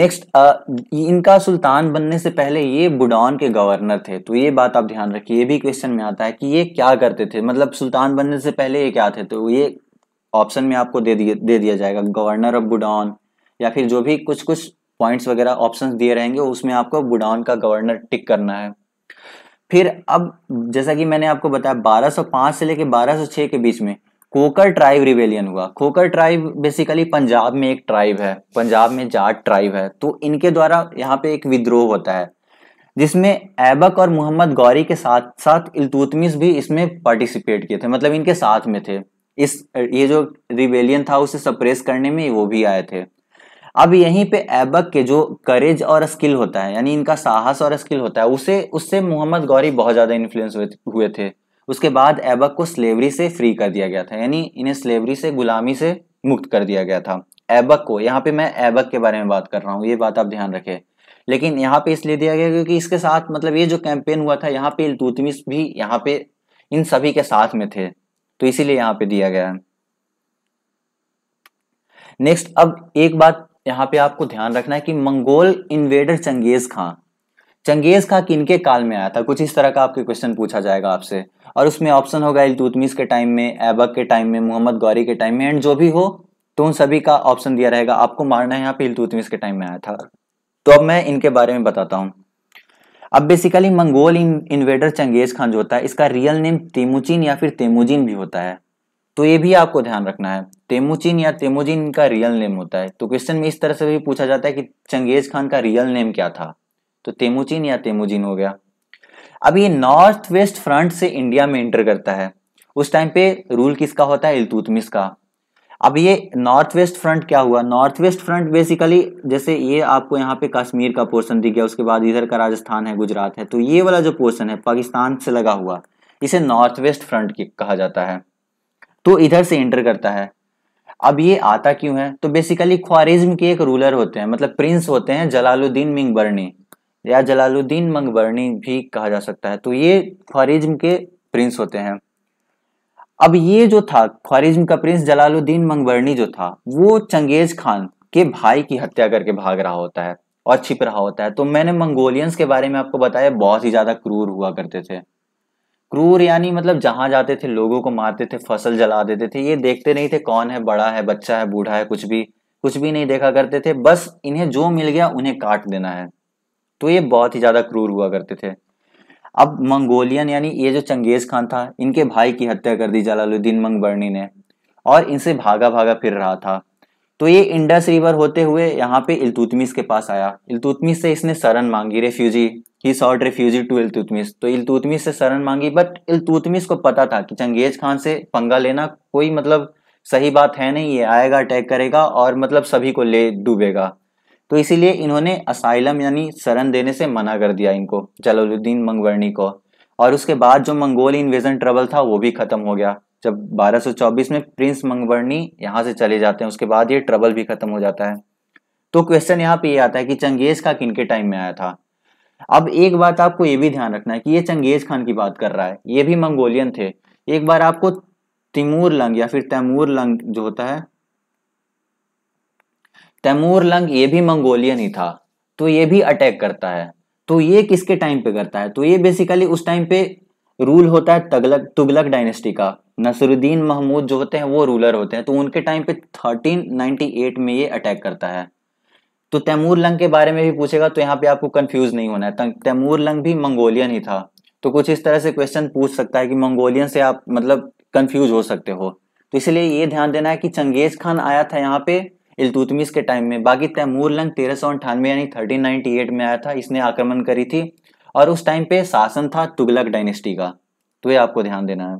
नेक्स्ट इनका सुल्तान बनने से पहले ये बुडौन के गवर्नर थे तो ये बात आप ध्यान रखिए ये भी क्वेश्चन में आता है कि ये क्या करते थे मतलब सुल्तान बनने से पहले ये क्या थे तो ये ऑप्शन में आपको दे दिए दे दिया जाएगा गवर्नर ऑफ बुडौन या फिर जो भी कुछ कुछ पॉइंट्स वगैरह ऑप्शन दिए रहेंगे उसमें आपको बुडौन का गवर्नर टिक करना है फिर अब जैसा कि मैंने आपको बताया 1205 से लेकर 1206 के बीच में कोकर ट्राइब रिवेलियन हुआ कोकर ट्राइब बेसिकली पंजाब में एक ट्राइब है पंजाब में जाट ट्राइब है तो इनके द्वारा यहाँ पे एक विद्रोह होता है जिसमें ऐबक और मोहम्मद गौरी के साथ साथ इलतुतमिस भी इसमें पार्टिसिपेट किए थे मतलब इनके साथ में थे इस ये जो रिवेलियन था उसे सप्रेस करने में वो भी आए थे अब यहीं पे ऐबक के जो करेज और स्किल होता है यानी इनका साहस और स्किल होता है उसे उससे मोहम्मद गौरी बहुत ज़्यादा इन्फ्लुएंस हुए थे उसके बाद ऐबक को स्लेवरी से फ्री कर दिया गया था यानी इन्हें स्लेवरी से गुलामी से मुक्त कर दिया गया था ऐबक को यहाँ पे मैं ऐबक के बारे में बात कर रहा हूँ ये बात आप ध्यान रखें लेकिन यहाँ पे इसलिए दिया गया क्योंकि इसके साथ मतलब ये जो कैंपेन हुआ था यहाँ पे इलतुतमिस भी यहाँ पे इन सभी के साथ में थे तो इसीलिए यहाँ पे दिया गया नेक्स्ट अब एक बात यहाँ पे आपको ध्यान रखना है कि Mongol invader Genghis Khan Genghis Khan के काल में आया था कुछ इस तरह का आपके क्वेश्चन पूछा जाएगा आपसे और उसमें ऑप्शन होगा इलतुतमिस के टाइम में ऐबक के टाइम में मोहम्मद गौरी के टाइम में एंड जो भी हो तो उन सभी का ऑप्शन दिया रहेगा आपको मारना है यहाँ पे इलतुतमिस के टाइम में आया था तो अब मैं इनके बारे में बताता हूँ अब basically Mongol invader Genghis Khan जो होता है इसका रियल नेम तेमुचिन या फिर तेमुजिन भी होता है तो ये भी आपको ध्यान रखना है तेमुचिन या तेमुजिन का रियल नेम होता है तो क्वेश्चन में इस तरह से भी पूछा जाता है कि चंगेज खान का रियल नेम क्या था तो तेमुचिन या तेमुजिन हो गया अब ये नॉर्थ वेस्ट फ्रंट से इंडिया में एंटर करता है उस टाइम पे रूल किसका होता है इलतुतमिस का अब ये नॉर्थ वेस्ट फ्रंट क्या हुआ नॉर्थ वेस्ट फ्रंट बेसिकली जैसे ये आपको यहाँ पे कश्मीर का पोर्शन दिख गया उसके बाद इधर का राजस्थान है गुजरात है तो ये वाला जो पोर्शन है पाकिस्तान से लगा हुआ इसे नॉर्थ वेस्ट फ्रंट कहा जाता है तो इधर से एंटर करता है अब ये आता क्यों है तो बेसिकली ख्वारिज्म के एक रूलर होते हैं मतलब प्रिंस होते हैं जलालुद्दीन मिंग बर्नी या जलालुद्दीन मंगबरनी भी कहा जा सकता है तो ये ख्वारिज्म के प्रिंस होते हैं अब ये जो था ख्वारिज्म का प्रिंस जलालुद्दीन मंगबरनी जो था वो चंगेज खान के भाई की हत्या करके भाग रहा होता है और छिप रहा होता है तो मैंने मंगोलियंस के बारे में आपको बताया बहुत ही ज़्यादा क्रूर हुआ करते थे क्रूर यानी मतलब जहां जाते थे लोगों को मारते थे फसल जला देते थे ये देखते नहीं थे कौन है बड़ा है बच्चा है बूढ़ा है कुछ भी कुछ भी नहीं देखा करते थे बस इन्हें जो मिल गया उन्हें काट देना है तो ये बहुत ही ज़्यादा क्रूर हुआ करते थे अब मंगोलियन यानी ये जो चंगेज़ खान था इनके भाई की हत्या कर दी जलालुद्दीन मंगबर्नी ने और इनसे भागा भागा फिर रहा था तो ये इंडस रिवर होते हुए यहाँ पे इलतुतमिस के पास आया इलतुतमिस से इसने शरण मांगी refugee he sought refugee to Iltutmish तो इलतुतमिस से शरण मांगी बट इलतुतमिस को पता था कि चंगेज खान से पंगा लेना कोई मतलब सही बात है नहीं ये आएगा अटैक करेगा और मतलब सभी को ले डूबेगा तो इसीलिए इन्होंने असाइलम यानी शरण देने से मना कर दिया इनको जलालुद्दीन मंगवर्णी को और उसके बाद जो मंगोल इन्वेजन ट्रबल था वो भी खत्म हो गया जब 1224 में प्रिंस मंगवर्णी यहाँ से चले जाते हैं उसके बाद ये ट्रबल भी खत्म हो जाता है तो क्वेश्चन यहाँ पे ये आता है कि चंगेज का किन के टाइम में आया था अब एक बात आपको ये भी ध्यान रखना है कि ये चंगेज खान की बात कर रहा है ये भी मंगोलियन थे एक बार आपको तिमूर लंग या फिर तैमूर लंग जो होता है तैमूर लंग ये भी मंगोलियन ही था तो ये भी अटैक करता है तो ये किसके टाइम पे करता है तो ये बेसिकली उस टाइम पे रूल होता है तगलक तुगलक डायनेस्टी का नसरुद्दीन महमूद जो होते हैं वो रूलर होते हैं तो उनके टाइम पे 1398 में ये अटैक करता है तो तैमूर लंग के बारे में भी पूछेगा तो यहाँ पे आपको कंफ्यूज नहीं होना है तैमूर लंग भी मंगोलियन ही था तो कुछ इस तरह से क्वेश्चन पूछ सकता है कि मंगोलियन से आप मतलब कंफ्यूज हो सकते हो तो इसलिए ये ध्यान देना है कि चंगेज खान आया था यहाँ पे इलतुतमिस के टाइम में बाकी तैमूर लंग तेरह सौ अंठानवे यानी थर्टीन नाइनटी एट में आया था इसने आक्रमण करी थी और उस टाइम पे शासन था तुगलक डायनेस्टी का तो ये आपको ध्यान देना है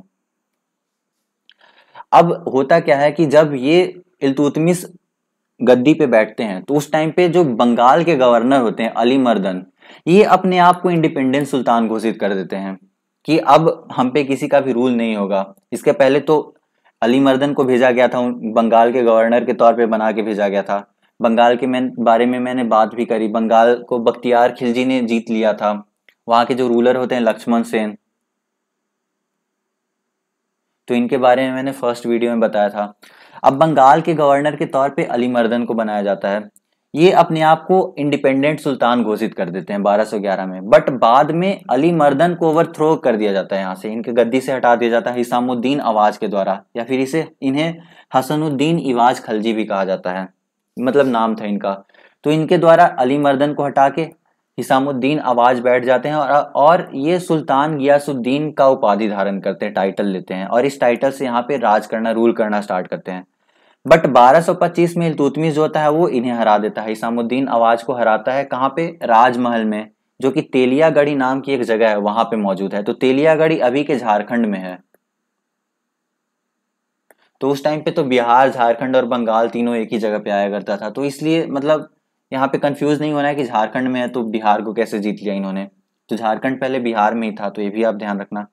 अब होता क्या है कि जब ये इलतुतमिस गद्दी पे बैठते हैं तो उस टाइम पे जो बंगाल के गवर्नर होते हैं अली मर्दन ये अपने आप को इंडिपेंडेंट सुल्तान घोषित कर देते हैं कि अब हम पे किसी का भी रूल नहीं होगा इसके पहले तो अली मर्दन को भेजा गया था बंगाल के गवर्नर के तौर पे बना के भेजा गया था बंगाल के मैं बारे में मैंने बात भी करी बंगाल को बख्तियार खिलजी ने जीत लिया था वहाँ के जो रूलर होते हैं लक्ष्मण सेन तो इनके बारे में मैंने फर्स्ट वीडियो में बताया था अब बंगाल के गवर्नर के तौर पे अली मर्दन को बनाया जाता है ये अपने आप को इंडिपेंडेंट सुल्तान घोषित कर देते हैं 1211 में बट बाद में अली मर्दन को ओवर थ्रो कर दिया जाता है यहाँ से इनके गद्दी से हटा दिया जाता है हिसामुद्दीन आवाज के द्वारा या फिर इसे इन्हें हसनुद्दीन इवाज खलजी भी कहा जाता है मतलब नाम था इनका तो इनके द्वारा अली मर्दन को हटा के हिसामुद्दीन आवाज बैठ जाते हैं और और ये सुल्तान गियासुद्दीन का उपाधि धारण करते हैं टाइटल लेते हैं और इस टाइटल से यहाँ पे राज करना रूल करना स्टार्ट करते हैं बट 1225 में इलतुतमिस जो होता है वो इन्हें हरा देता है इसामुद्दीन आवाज को हराता है कहाँ पे राजमहल में जो कि तेलियागढ़ी नाम की एक जगह है वहां पे मौजूद है तो तेलियागढ़ी अभी के झारखंड में है तो उस टाइम पे तो बिहार झारखंड और बंगाल तीनों एक ही जगह पे आया करता था तो इसलिए मतलब यहाँ पे कंफ्यूज नहीं होना है कि झारखंड में है तो बिहार को कैसे जीत लिया इन्होंने तो झारखंड पहले बिहार में ही था तो ये भी आप ध्यान रखना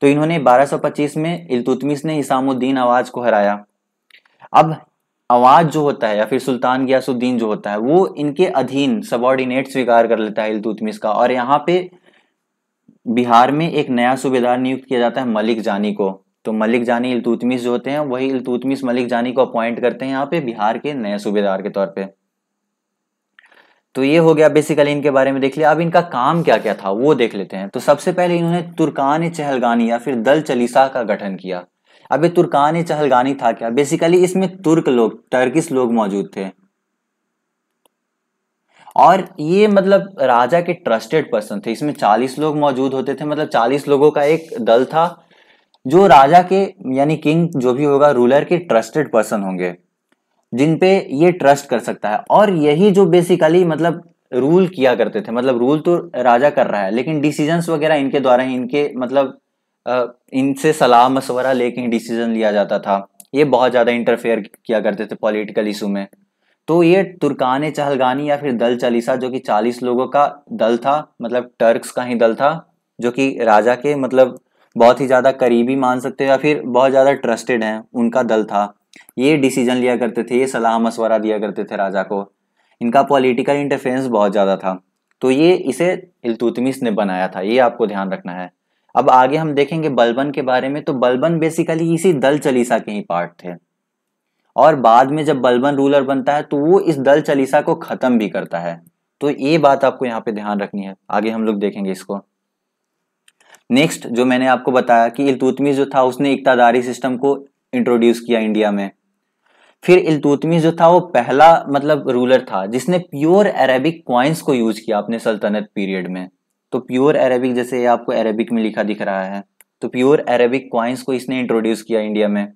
तो इन्होंने 1225 में इलतुतमिस ने इसामुद्दीन आवाज को हराया अब आवाज जो होता है या फिर सुल्तान गयासुद्दीन जो होता है वो इनके अधीन सबॉर्डिनेट स्वीकार कर लेता है इलतुतमिस का और यहाँ पे बिहार में एक नया सूबेदार नियुक्त किया जाता है मलिक जानी को तो मलिक जानी इलतुतमिस जो होते हैं वही इलतुतमिस मलिक जानी को अपॉइंट करते हैं यहाँ पे बिहार के नए सूबेदार के तौर पर तो ये हो गया बेसिकली इनके बारे में देख लिया अब इनका काम क्या क्या था वो देख लेते हैं तो सबसे पहले इन्होंने तुर्कान चहलगानी या फिर दल चलीसा का गठन किया ये तुर्कान चहलगानी था क्या बेसिकली इसमें तुर्क लोग टर्किस लोग मौजूद थे और ये मतलब राजा के ट्रस्टेड पर्सन थे इसमें चालीस लोग मौजूद होते थे मतलब चालीस लोगों का एक दल था जो राजा के यानी किंग जो भी होगा रूलर के ट्रस्टेड पर्सन होंगे जिन पे ये ट्रस्ट कर सकता है और यही जो बेसिकली मतलब रूल किया करते थे मतलब रूल तो राजा कर रहा है लेकिन डिसीजंस वगैरह इनके द्वारा ही इनके मतलब इनसे सलाह मशवरा लेके ही डिसीजन लिया जाता था ये बहुत ज़्यादा इंटरफेयर किया करते थे पॉलिटिकल इशू में तो ये तुर्कान चहलगानी या फिर दल चालीसा जो कि चालीस लोगों का दल था मतलब टर्क्स का ही दल था जो कि राजा के मतलब बहुत ही ज़्यादा करीबी मान सकते हैं या फिर बहुत ज़्यादा ट्रस्टेड हैं उनका दल था ये डिसीजन लिया करते थे ये सलाह मशवरा दिया करते थे राजा को इनका पॉलिटिकल इंटरफेरेंस बहुत ज़्यादा था तो ये इसे इलतुतमिस ने बनाया था ये आपको ध्यान रखना है अब आगे हम देखेंगे बलबन के बारे में तो बलबन बेसिकली इसी दल चलीसा के ही पार्ट थे और बाद में जब बलबन रूलर बनता है तो वो इस दल चलीसा को खत्म भी करता है तो ये बात आपको यहाँ पे ध्यान रखनी है आगे हम लोग देखेंगे इसको नेक्स्ट जो मैंने आपको बताया कि इलतुतमी जो था उसने इकतादारी सिस्टम को इंट्रोड्यूस किया इंडिया में फिर इलतुतमी जो था वो पहला मतलब रूलर था जिसने प्योर अरेबिक क्वाइंस को यूज किया अपने सल्तनत पीरियड में तो प्योर अरेबिक जैसे आपको अरेबिक में लिखा दिख रहा है तो प्योर अरेबिक क्वाइंस को इसने इंट्रोड्यूस किया इंडिया में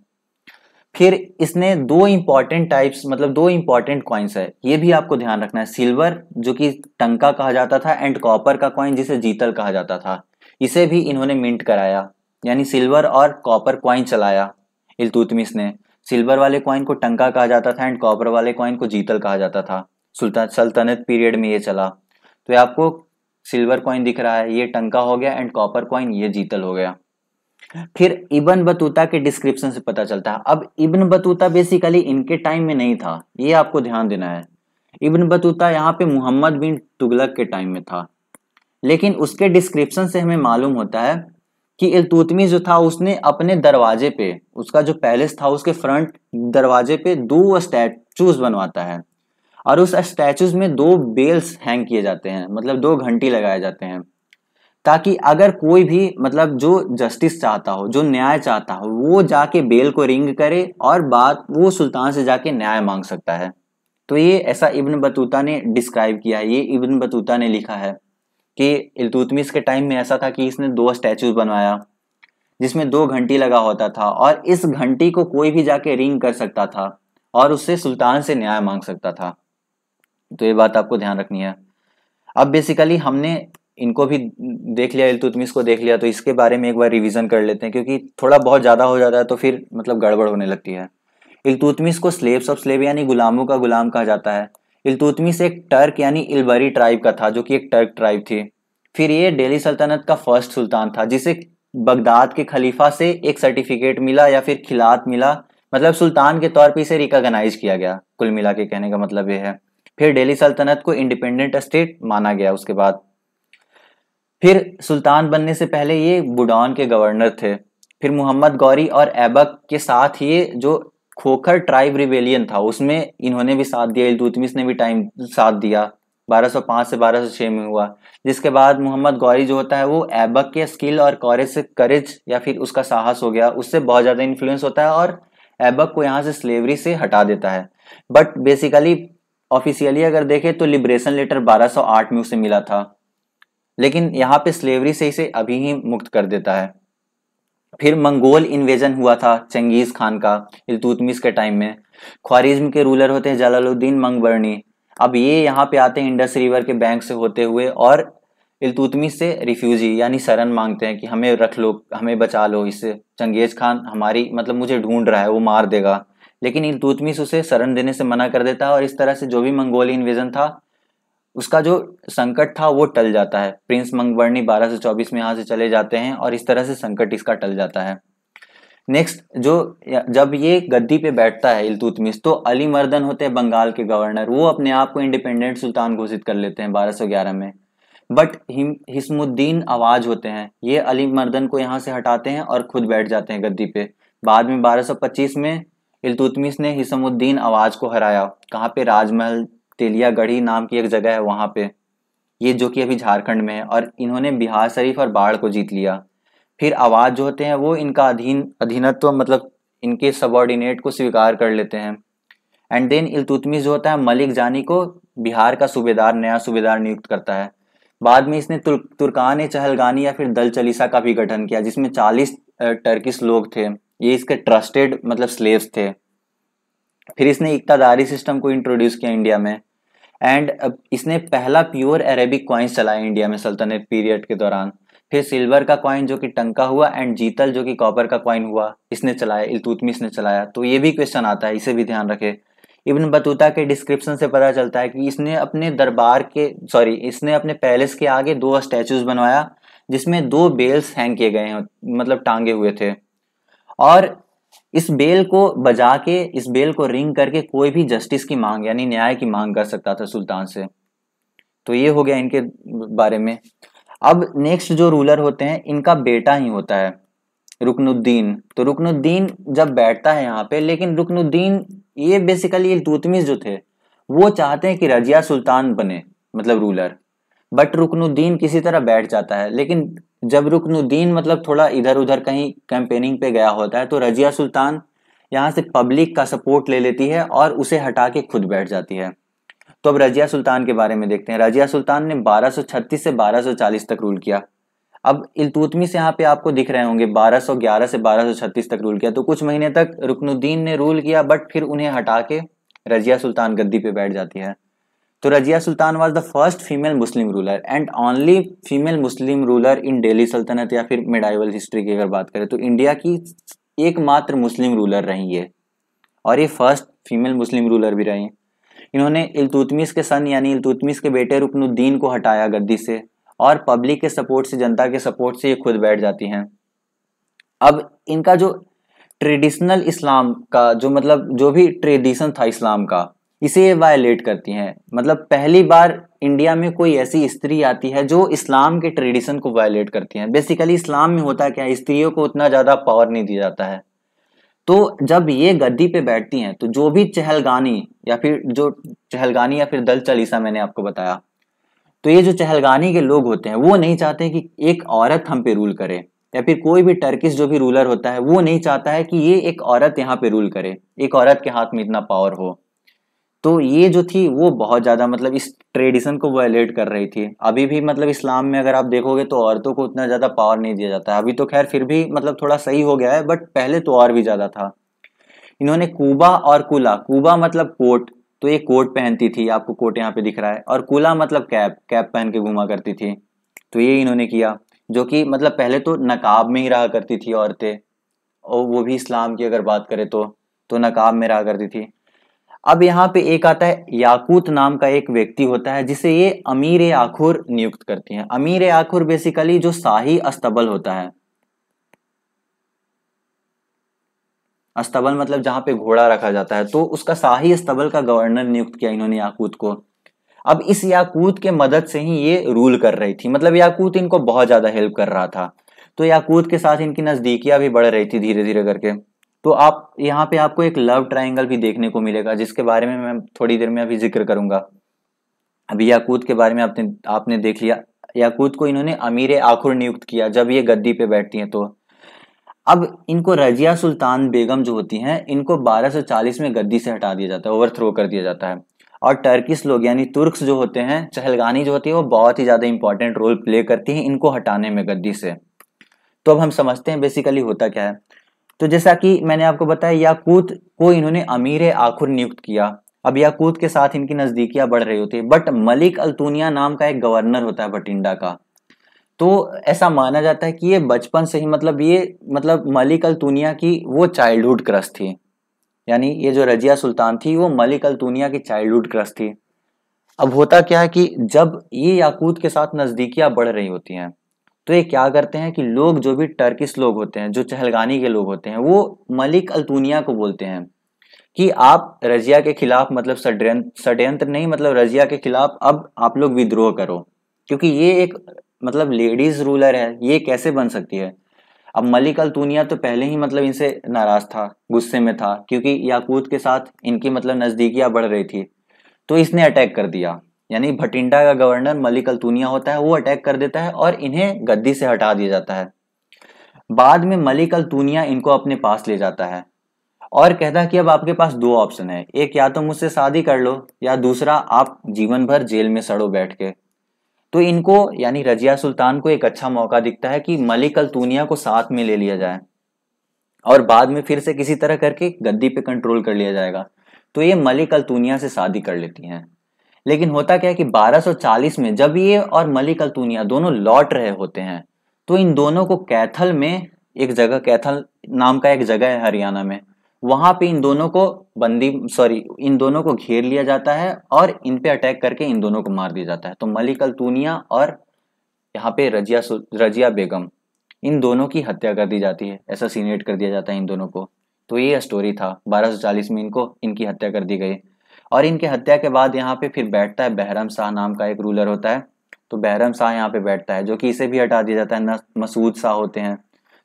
फिर इसने दो इंपॉर्टेंट टाइप्स मतलब दो इंपॉर्टेंट क्वाइंस है ये भी आपको ध्यान रखना है सिल्वर जो कि टंका कहा जाता था एंड कॉपर का कॉइन जिसे जीतल कहा जाता था इसे भी इन्होंने मिंट कराया यानी सिल्वर और कॉपर क्वाइन चलाया इलतुतमिस ने सिल्वर वाले क्वाइन को टंका कहा जाता था एंड कॉपर वाले क्वाइन को जीतल कहा जाता था सुल्तान सल्तनत पीरियड में ये चला तो ये आपको सिल्वर कॉइन दिख रहा है ये टंका हो गया एंड कॉपर कॉइन ये जीतल हो गया फिर इबन बतूता के डिस्क्रिप्शन से पता चलता है अब इबन बतूता बेसिकली इनके टाइम में नहीं था ये आपको ध्यान देना है इबन बतूता यहाँ पे मोहम्मद बिन तुगलक के टाइम में था लेकिन उसके डिस्क्रिप्शन से हमें मालूम होता है कि इलतुतमी जो था उसने अपने दरवाजे पे उसका जो पैलेस था उसके फ्रंट दरवाजे पे दो स्टैचूज बनवाता है और उस स्टैचूज में दो बेल्स हैंग किए जाते हैं मतलब दो घंटी लगाए जाते हैं ताकि अगर कोई भी मतलब जो जस्टिस चाहता हो जो न्याय चाहता हो वो जाके बेल को रिंग करे और बात वो सुल्तान से जाके न्याय मांग सकता है तो ये ऐसा इब्न बतूता ने डिस्क्राइब किया है ये इब्न बतूता ने लिखा है कि इलतुतमिस के टाइम में ऐसा था कि इसने दो स्टैचूज बनवाया जिसमें दो घंटी लगा होता था और इस घंटी को कोई भी जाके रिंग कर सकता था और उससे सुल्तान से न्याय मांग सकता था तो ये बात आपको ध्यान रखनी है अब बेसिकली हमने इनको भी देख लिया इलतुतमिस को देख लिया तो इसके बारे में एक बार रिवीजन कर लेते हैं क्योंकि थोड़ा बहुत ज़्यादा हो जाता है तो फिर मतलब गड़बड़ होने लगती है इलतुतमिस को स्लेब्स ऑफ स्लेब यानी गुलामों का गुलाम कहा जाता है इलतुतमिस एक टर्क यानी इलबरी ट्राइब का था जो कि एक टर्क ट्राइब थी फिर ये डेली सल्तनत का फर्स्ट सुल्तान था जिसे बगदाद के खलीफा से एक सर्टिफिकेट मिला या फिर खिलात मिला मतलब सुल्तान के तौर पर इसे रिकॉग्नाइज किया गया कुल मिला के कहने का मतलब ये है फिर डेली सल्तनत को इंडिपेंडेंट स्टेट माना गया उसके बाद फिर सुल्तान बनने से पहले ये बुडौन के गवर्नर थे फिर मोहम्मद गौरी और ऐबक के साथ ये जो खोखर ट्राइब रिवेलियन था उसमें इन्होंने भी साथ दिया इलतुतमिस ने भी टाइम साथ दिया 1205 से 1206 में हुआ जिसके बाद मोहम्मद गौरी जो होता है वो ऐबक के स्किल और कॉरेज से करेज या फिर उसका साहस हो गया उससे बहुत ज़्यादा इन्फ्लुएंस होता है और ऐबक को यहाँ से स्लेवरी से हटा देता है बट बेसिकली ऑफिशियली अगर देखें तो लिबरेशन लेटर 1208 में उसे मिला था लेकिन यहाँ पे स्लेवरी से इसे अभी ही मुक्त कर देता है फिर मंगोल इन्वेजन हुआ था चंगेज खान का इलतुतमिस के टाइम में ख्वारिज्म के रूलर होते हैं जलालुद्दीन मंगबर्णी अब ये यहाँ पे आते हैं इंडस रिवर के बैंक से होते हुए और इलतुतमिस से रिफ्यूजी यानी शरण मांगते हैं कि हमें रख लो हमें बचा लो इससे चंगेज खान हमारी मतलब मुझे ढूंढ रहा है वो मार देगा लेकिन इलतुतमिस उसे शरण देने से मना कर देता है और इस तरह से जो भी मंगोलियन इन्वेजन था उसका जो संकट था वो टल जाता है प्रिंस मंगवर्णी 1224 में यहाँ से चले जाते हैं और इस तरह से संकट इसका टल जाता है नेक्स्ट जो जब ये गद्दी पे बैठता है इलतुतमिस तो अली मर्दन होते हैं बंगाल के गवर्नर वो अपने आप को इंडिपेंडेंट सुल्तान घोषित कर लेते हैं ग्यारह में बट हिम हिस्मुद्दीन आवाज होते हैं ये अली मर्दन को यहाँ से हटाते हैं और खुद बैठ जाते हैं गद्दी पे बाद में 1225 में इलतुतमिस ने हिसमुद्दीन आवाज को हराया कहाँ पे राजमहल तेलिया गढ़ी नाम की एक जगह है वहाँ पे ये जो कि अभी झारखंड में है और इन्होंने बिहार शरीफ और बाढ़ को जीत लिया फिर आवाज़ जो होते हैं वो इनका अधीन अधीनत्व मतलब इनके सबॉर्डिनेट को स्वीकार कर लेते हैं एंड देन इलतुतमिस जो होता है मलिक जानी को बिहार का सूबेदार नया सूबेदार नियुक्त करता है बाद में इसने तुर्क तुर्कान चहलगानी या फिर दल चलीसा का भी गठन किया जिसमें चालीस टर्किस लोग थे ये इसके ट्रस्टेड मतलब स्लेव्स थे फिर इसने इकतादारी सिस्टम को इंट्रोड्यूस किया इंडिया में एंड इसने पहला प्योर अरेबिक कॉइन्स चलाया इंडिया में सल्तनत पीरियड के दौरान फिर सिल्वर का कॉइन जो कि टंका हुआ एंड जीतल जो कि कॉपर का कॉइन हुआ इसने चलाया इलतुतमिस ने चलाया तो ये भी क्वेश्चन आता है इसे भी ध्यान रखे इब्न बतूता के डिस्क्रिप्शन से पता चलता है कि इसने अपने दरबार के सॉरी इसने अपने पैलेस के आगे दो स्टैचूज बनवाया जिसमें दो बेल्स हैंग किए गए हैं मतलब टांगे हुए थे और इस बेल को बजा के इस बेल को रिंग करके कोई भी जस्टिस की मांग यानी न्याय की मांग कर सकता था सुल्तान से तो ये हो गया इनके बारे में अब नेक्स्ट जो रूलर होते हैं इनका बेटा ही होता है रुकनुद्दीन तो रुकनुद्दीन जब बैठता है यहाँ पे लेकिन रुकनुद्दीन ये बेसिकली तुतमिस जो थे वो चाहते हैं कि रजिया सुल्तान बने मतलब रूलर बट रुकनुद्दीन किसी तरह बैठ जाता है लेकिन जब रुकनुद्दीन मतलब थोड़ा इधर उधर कहीं कैंपेनिंग पे गया होता है तो रजिया सुल्तान यहाँ से पब्लिक का सपोर्ट ले लेती है और उसे हटा के खुद बैठ जाती है तो अब रजिया सुल्तान के बारे में देखते हैं रजिया सुल्तान ने 1236 से 1240 तक रूल किया अब इलतुतमी से यहाँ पे आपको दिख रहे होंगे 1211 से 1236 तक रूल किया तो कुछ महीने तक रुकनुद्दीन ने रूल किया बट फिर उन्हें हटा के रजिया सुल्तान गद्दी पे बैठ जाती है तो Razia Sultan was the first female Muslim ruler and only female Muslim ruler in Delhi Sultanat या फिर मिडाइवल हिस्ट्री की अगर बात करें तो इंडिया की एकमात्र मुस्लिम रूलर रही है और ये फर्स्ट फीमेल मुस्लिम रूलर भी रही हैं इन्होंने इलतुतमिस के सन यानी इलतुतमिस के बेटे रुकनुद्दीन को हटाया गद्दी से और पब्लिक के सपोर्ट से जनता के सपोर्ट से ये खुद बैठ जाती हैं अब इनका जो ट्रेडिशनल इस्लाम का जो मतलब जो भी ट्रेडिशन था इस्लाम का इसे वायलेट करती हैं मतलब पहली बार इंडिया में कोई ऐसी स्त्री आती है जो इस्लाम के ट्रेडिशन को वायलेट करती हैं बेसिकली इस्लाम में होता क्या है स्त्रियों को उतना ज़्यादा पावर नहीं दिया जाता है तो जब ये गद्दी पे बैठती हैं तो जो भी चहलगानी या फिर जो चहलगानी या फिर दल चालीसा मैंने आपको बताया तो ये जो चहलगानी के लोग होते हैं वो नहीं चाहते कि एक औरत हम पे रूल करे या फिर कोई भी टर्किश जो भी रूलर होता है वो नहीं चाहता है कि ये एक औरत यहाँ पे रूल करे एक औरत के हाथ में इतना पावर हो तो ये जो थी वो बहुत ज़्यादा मतलब इस ट्रेडिशन को वायलेट कर रही थी अभी भी मतलब इस्लाम में अगर आप देखोगे तो औरतों को उतना ज़्यादा पावर नहीं दिया जाता है अभी तो खैर फिर भी मतलब थोड़ा सही हो गया है बट पहले तो और भी ज़्यादा था इन्होंने कुबा और कुला कुबा मतलब कोट तो ये कोट पहनती थी आपको कोट यहाँ पे दिख रहा है और कुला मतलब कैप कैप पहन के घुमा करती थी तो ये इन्होंने किया जो कि मतलब पहले तो नकाब में ही रहा करती थी औरतें और वो भी इस्लाम की अगर बात करें तो, तो नकाब में रहा करती थी अब यहाँ पे एक आता है याकूत नाम का एक व्यक्ति होता है जिसे ये अमीर आखुर नियुक्त करती हैं अमीर आखुर बेसिकली जो शाही अस्तबल होता है अस्तबल मतलब जहां पे घोड़ा रखा जाता है तो उसका शाही अस्तबल का गवर्नर नियुक्त किया इन्होंने याकूत को अब इस याकूत के मदद से ही ये रूल कर रही थी मतलब याकूत इनको बहुत ज्यादा हेल्प कर रहा था तो याकूत के साथ इनकी नजदीकियां भी बढ़ रही थी धीरे धीरे करके तो आप यहाँ पे आपको एक लव ट्राइंगल भी देखने को मिलेगा जिसके बारे में मैं थोड़ी देर में अभी जिक्र करूंगा अभी याकूत के बारे में आपने आपने देख लिया याकूत को इन्होंने अमीर आखुर नियुक्त किया जब ये गद्दी पे बैठती हैं तो अब इनको रजिया सुल्तान बेगम जो होती हैं इनको 1240 में गद्दी से हटा दिया जाता है ओवरथ्रो कर दिया जाता है और टर्किस लोग यानी तुर्क्स जो होते हैं चहलगानी जो होती है वो बहुत ही ज़्यादा इंपॉर्टेंट रोल प्ले करती है इनको हटाने में गद्दी से तो अब हम समझते हैं बेसिकली होता क्या है तो जैसा कि मैंने आपको बताया याकूत को इन्होंने अमीर आखुर नियुक्त किया अब याकूत के साथ इनकी नजदीकियां बढ़ रही होती है बट मलिक अलतूनिया नाम का एक गवर्नर होता है बटिंडा का तो ऐसा माना जाता है कि ये बचपन से ही मतलब ये मतलब मलिक अलतूनिया की वो चाइल्डहुड क्रश थी यानी ये जो रजिया सुल्तान थी वो मलिक अल्तुनिया की चाइल्डहुड क्रश थी अब होता क्या है कि जब ये याकूत के साथ नजदीकियां बढ़ रही होती हैं तो ये क्या करते हैं कि लोग जो भी टर्किस लोग होते हैं जो चहलगानी के लोग होते हैं वो मलिक अलतूनिया को बोलते हैं कि आप रजिया के खिलाफ मतलब षड्यंत्र नहीं मतलब रजिया के खिलाफ अब आप लोग विद्रोह करो क्योंकि ये एक मतलब लेडीज रूलर है ये कैसे बन सकती है अब मलिक अलतूनिया तो पहले ही मतलब इनसे नाराज था गुस्से में था क्योंकि याकूत के साथ इनकी मतलब नज़दीकियाँ बढ़ रही थी तो इसने अटैक कर दिया यानी भटिंडा का गवर्नर मलिक अल्तूनिया होता है वो अटैक कर देता है और इन्हें गद्दी से हटा दिया जाता है बाद में मलिक अल्तुनिया इनको अपने पास ले जाता है और कहता है कि अब आपके पास दो ऑप्शन है एक या तो मुझसे शादी कर लो या दूसरा आप जीवन भर जेल में सड़ो बैठ के तो इनको यानी रजिया सुल्तान को एक अच्छा मौका दिखता है कि मलिक अल्तुनिया को साथ में ले लिया जाए और बाद में फिर से किसी तरह करके गद्दी पे कंट्रोल कर लिया जाएगा तो ये मलिक अल्तुनिया से शादी कर लेती हैं लेकिन होता क्या है कि 1240 में जब ये और मलिक अल्तुनिया दोनों लौट रहे होते हैं तो इन दोनों को कैथल में एक जगह कैथल नाम का एक जगह है हरियाणा में वहां पे इन दोनों को बंदी सॉरी इन दोनों को घेर लिया जाता है और इन पे अटैक करके इन दोनों को मार दिया जाता है तो मलिक अल्तुनिया और यहाँ पे रजिया रजिया बेगम इन दोनों की हत्या कर दी जाती है एसासीनेट कर दिया जाता है इन दोनों को तो ये स्टोरी था 1240 में इनको इनकी हत्या कर दी गई और इनके हत्या के बाद यहाँ पे फिर बैठता है बहरम शाह नाम का एक रूलर होता है तो बहरम शाह यहाँ पे बैठता है जो कि इसे भी हटा दिया जाता है मसूद शाह होते हैं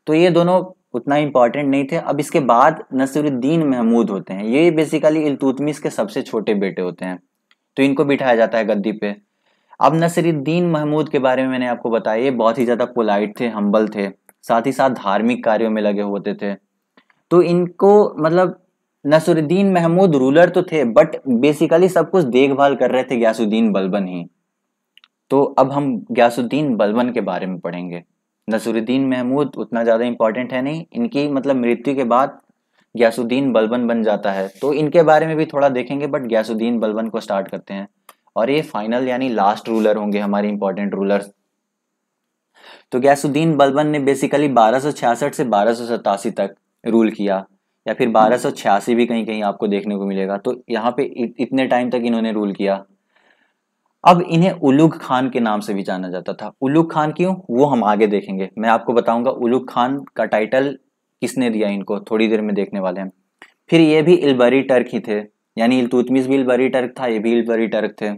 तो ये दोनों उतना इंपॉर्टेंट नहीं थे अब इसके बाद नसरुद्दीन महमूद होते हैं ये बेसिकली इलतुतमिस के सबसे छोटे बेटे होते हैं तो इनको बिठाया जाता है गद्दी पे अब नसरुद्दीन महमूद के बारे में मैंने आपको बताया ये बहुत ही ज़्यादा पोलाइट थे हम्बल थे साथ ही साथ धार्मिक कार्यों में लगे होते थे तो इनको मतलब नसरुद्दीन महमूद रूलर तो थे बट बेसिकली सब कुछ देखभाल कर रहे थे ग्यासुद्दीन बलबन ही तो अब हम ग्यासुद्दीन बलबन के बारे में पढ़ेंगे नसरुद्दीन महमूद उतना ज़्यादा इंपॉर्टेंट है नहीं इनकी मतलब मृत्यु के बाद ग्यासुद्दीन बलबन बन जाता है तो इनके बारे में भी थोड़ा देखेंगे बट ग्यासुद्दीन बलबन को स्टार्ट करते हैं और ये फाइनल यानी लास्ट रूलर होंगे हमारे इंपॉर्टेंट रूलर तो ग्यासुद्दीन बलबन ने बेसिकली 1266 से बारह तक रूल किया या फिर बारह हम्म। भी कहीं कहीं आपको देखने को मिलेगा तो यहाँ पे इतने टाइम तक इन्होंने रूल किया अब इन्हें उलुग खान के नाम से भी जाना जाता था उलुग खान क्यों वो हम आगे देखेंगे मैं आपको बताऊंगा उलुग खान का टाइटल किसने दिया इनको थोड़ी देर में देखने वाले हैं फिर ये भी इलबरी टर्क ही थे यानी इलतुतमिस भी इलबरी टर्क था ये भी इलबरी टर्क थे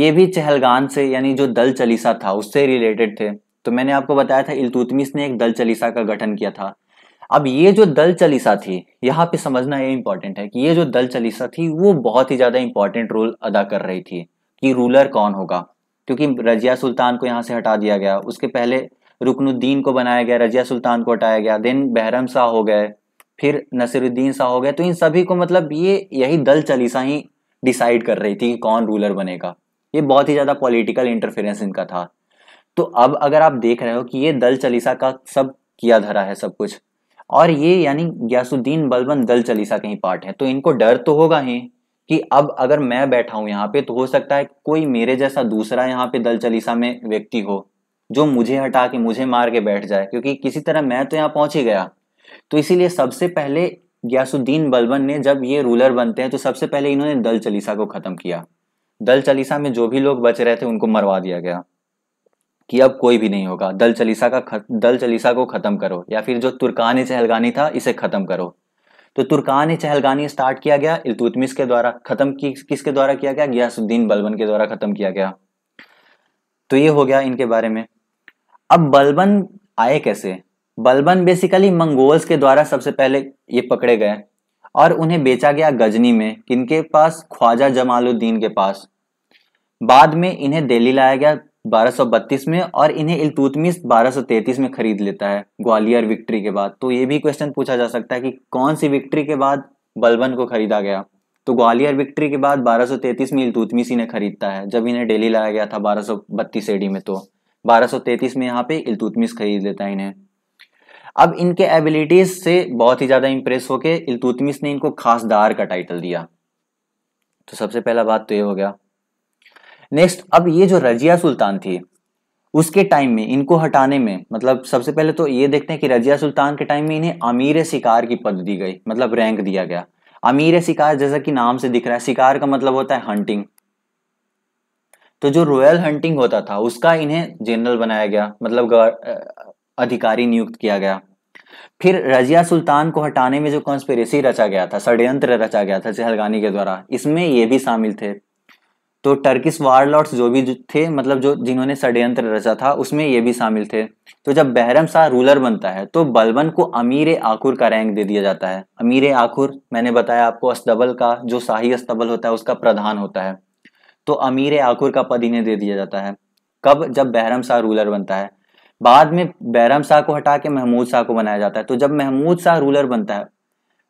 ये भी चहलगान से यानी जो दल चलीसा था उससे रिलेटेड थे तो मैंने आपको बताया था इलतुतमिस ने एक दल चलीसा का गठन किया था अब ये जो दल चलीसा थी यहाँ पे समझना ये इंपॉर्टेंट है कि ये जो दल चलीसा थी वो बहुत ही ज़्यादा इम्पोर्टेंट रोल अदा कर रही थी कि रूलर कौन होगा क्योंकि रजिया सुल्तान को यहाँ से हटा दिया गया उसके पहले रुकनुद्दीन को बनाया गया रजिया सुल्तान को हटाया गया देन बहरम शाह हो गए फिर नसीरुद्दीन शाह हो गए तो इन सभी को मतलब ये यही दल चलीसा ही डिसाइड कर रही थी कि कौन रूलर बनेगा ये बहुत ही ज़्यादा पॉलिटिकल इंटरफेरेंस इनका था तो अब अगर आप देख रहे हो कि ये दल चलीसा का सब किया धरा है सब कुछ और ये यानी ग्यासुद्दीन बलबन दल चलीसा कहीं पार्ट है तो इनको डर तो होगा ही कि अब अगर मैं बैठा हूं यहाँ पे तो हो सकता है कोई मेरे जैसा दूसरा यहाँ पे दल चलीसा में व्यक्ति हो जो मुझे हटा के मुझे मार के बैठ जाए क्योंकि किसी तरह मैं तो यहाँ पहुंच ही गया तो इसीलिए सबसे पहले ग्यासुद्दीन बलबन ने जब ये रूलर बनते हैं तो सबसे पहले इन्होंने दल चलीसा को खत्म किया दल चलीसा में जो भी लोग बच रहे थे उनको मरवा दिया गया कि अब कोई भी नहीं होगा दल चलीसा का दल चलीसा को ख़त्म करो या फिर जो तुर्कान चहलगानी था इसे ख़त्म करो तो तुर्कान चहलगानी स्टार्ट किया गया इलतुतमिस के द्वारा ख़त्म कि, किसके द्वारा किया गया गियासुद्दीन बलबन के द्वारा ख़त्म किया गया तो ये हो गया इनके बारे में अब बलबन आए कैसे बलबन बेसिकली मंगोल्स के द्वारा सबसे पहले ये पकड़े गए और उन्हें बेचा गया गजनी में किनके पास ख्वाजा जमालुद्दीन के पास बाद में इन्हें दिल्ली लाया गया 1232 में और इन्हें इलतुतमिस 1233 में खरीद लेता है ग्वालियर विक्ट्री के बाद तो ये भी क्वेश्चन पूछा जा सकता है कि कौन सी विक्ट्री के बाद बलबन को खरीदा गया तो ग्वालियर विक्ट्री के बाद 1233 में इलतुतमिस इन्हें खरीदता है जब इन्हें डेली लाया गया था बारह 1232 एडी में तो तैतीस में यहाँ पे इलतुतमिस खरीद लेता है इन्हें अब इनके एबिलिटीज से बहुत ही ज़्यादा इंप्रेस होके इलतुतमिस ने इनको खासदार का टाइटल दिया तो सबसे पहला बात तो ये हो गया नेक्स्ट अब ये जो रजिया सुल्तान थी उसके टाइम में इनको हटाने में मतलब सबसे पहले तो ये देखते हैं कि रजिया सुल्तान के टाइम में इन्हें अमीर शिकार की पद दी गई मतलब रैंक दिया गया अमीर शिकार जैसा कि नाम से दिख रहा है शिकार का मतलब होता है हंटिंग तो जो रॉयल हंटिंग होता था उसका इन्हें जनरल बनाया गया मतलब अधिकारी नियुक्त किया गया फिर रजिया सुल्तान को हटाने में जो कॉन्स्पेरेसी रचा गया था षड्यंत्र रचा गया था चहलगानी के द्वारा इसमें ये भी शामिल थे तो टर्किस लॉर्ड्स जो भी थे मतलब जो जिन्होंने षड्यंत्र रचा था उसमें ये भी शामिल थे तो जब बहरम शाह रूलर बनता है तो बलबन को अमीर आखुर का रैंक दे दिया जाता है अमीर आखुर मैंने बताया आपको अस्तबल का जो शाही अस्तबल होता है उसका प्रधान होता है तो अमीर आखुर का पद इन्हें दे दिया जाता है कब जब बहरम शाह रूलर बनता है बाद में बहरम शाह को हटा के महमूद शाह को बनाया जाता है तो जब महमूद शाह रूलर बनता है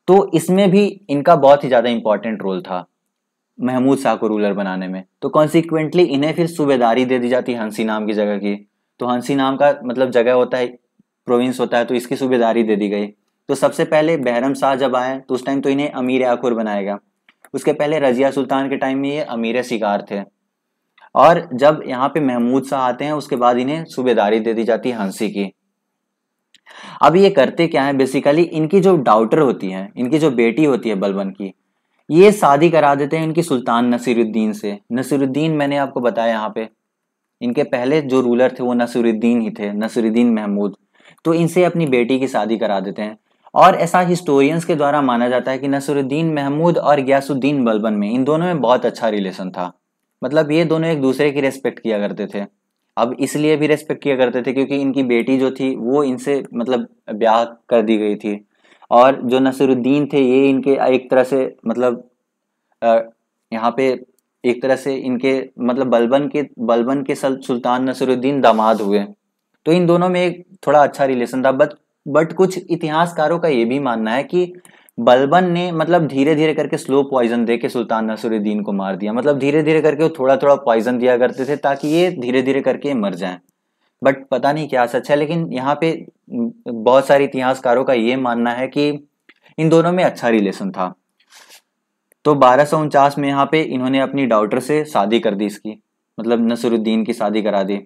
तो इसमें भी इनका बहुत ही ज़्यादा इंपॉर्टेंट रोल था महमूद शाह को रूलर बनाने में तो कॉन्सिक्वेंटली इन्हें फिर सूबेदारी दे दी जाती है हंसी नाम की जगह की तो हंसी नाम का मतलब जगह होता है प्रोविंस होता है तो इसकी सूबेदारी दे दी गई तो सबसे पहले बहरम शाह जब आए तो उस टाइम तो इन्हें अमीर आखुर बनाएगा उसके पहले रजिया सुल्तान के टाइम में ये अमीर शिकार थे और जब यहाँ पे महमूद शाह आते हैं उसके बाद इन्हें सूबेदारी दे दी जाती है हंसी की अब ये करते क्या है बेसिकली इनकी जो डाउटर होती है इनकी जो बेटी होती है बलबन की ये शादी करा देते हैं इनकी सुल्तान नसीरुद्दीन से नसीरुद्दीन मैंने आपको बताया यहाँ पे इनके पहले जो रूलर थे वो नसीरुद्दीन ही थे नसीरुद्दीन महमूद तो इनसे अपनी बेटी की शादी करा देते हैं और ऐसा हिस्टोरियंस के द्वारा माना जाता है कि नसरुद्दीन महमूद और गयासुद्दीन बलबन में इन दोनों में बहुत अच्छा रिलेशन था मतलब ये दोनों एक दूसरे की रेस्पेक्ट किया करते थे अब इसलिए भी रेस्पेक्ट किया करते थे क्योंकि इनकी बेटी जो थी वो इनसे मतलब ब्याह कर दी गई थी और जो नसरुद्दीन थे ये इनके एक तरह से मतलब यहाँ पे एक तरह से इनके मतलब बलबन के बलबन के सुल्तान नसरुद्दीन दामाद हुए तो इन दोनों में एक थोड़ा अच्छा रिलेशन था बट बट कुछ इतिहासकारों का ये भी मानना है कि बलबन ने मतलब धीरे धीरे करके स्लो पॉइजन दे के सुल्तान नसरुद्दीन को मार दिया मतलब धीरे धीरे करके वो थोड़ा थोड़ा पॉइजन दिया करते थे ताकि ये धीरे धीरे करके मर जाएं बट पता नहीं क्या सच है लेकिन यहाँ पे बहुत सारे इतिहासकारों का ये मानना है कि इन दोनों में अच्छा रिलेशन था तो बारह में यहाँ पे इन्होंने अपनी डाउटर से शादी कर दी इसकी मतलब नसरुद्दीन की शादी करा दी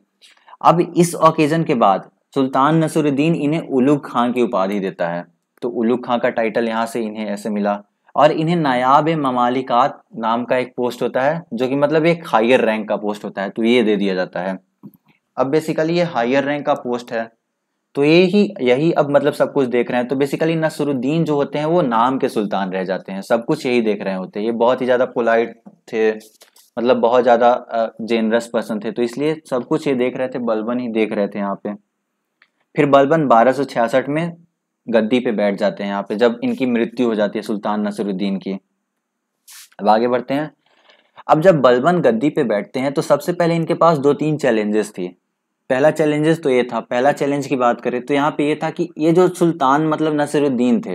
अब इस ओकेजन के बाद सुल्तान नसरुद्दीन इन्हें उलुग खां की उपाधि देता है तो उलुग खां का टाइटल यहाँ से इन्हें ऐसे मिला और इन्हें नायाब ममालिकात नाम का एक पोस्ट होता है जो कि मतलब एक हायर रैंक का पोस्ट होता है तो ये दे दिया जाता है अब बेसिकली ये हायर रैंक का पोस्ट है तो ये ही यही अब मतलब सब कुछ देख रहे हैं तो बेसिकली नसरुद्दीन जो होते हैं वो नाम के सुल्तान रह जाते हैं सब कुछ यही देख रहे होते हैं ये बहुत ही ज़्यादा पोलाइट थे मतलब बहुत ज़्यादा जेनरस पर्सन थे तो इसलिए सब कुछ ये देख रहे थे बलबन ही देख रहे थे यहाँ पे फिर बलबन बारह में गद्दी पे बैठ जाते हैं यहाँ पे जब इनकी मृत्यु हो जाती है सुल्तान नसरुद्दीन की अब आगे बढ़ते हैं अब जब बलबन गद्दी पे बैठते हैं तो सबसे पहले इनके पास दो तीन चैलेंजेस थी पहला चैलेंजेस तो ये था पहला चैलेंज की बात करें तो यहाँ पे ये था कि ये जो सुल्तान मतलब नसरुद्दीन थे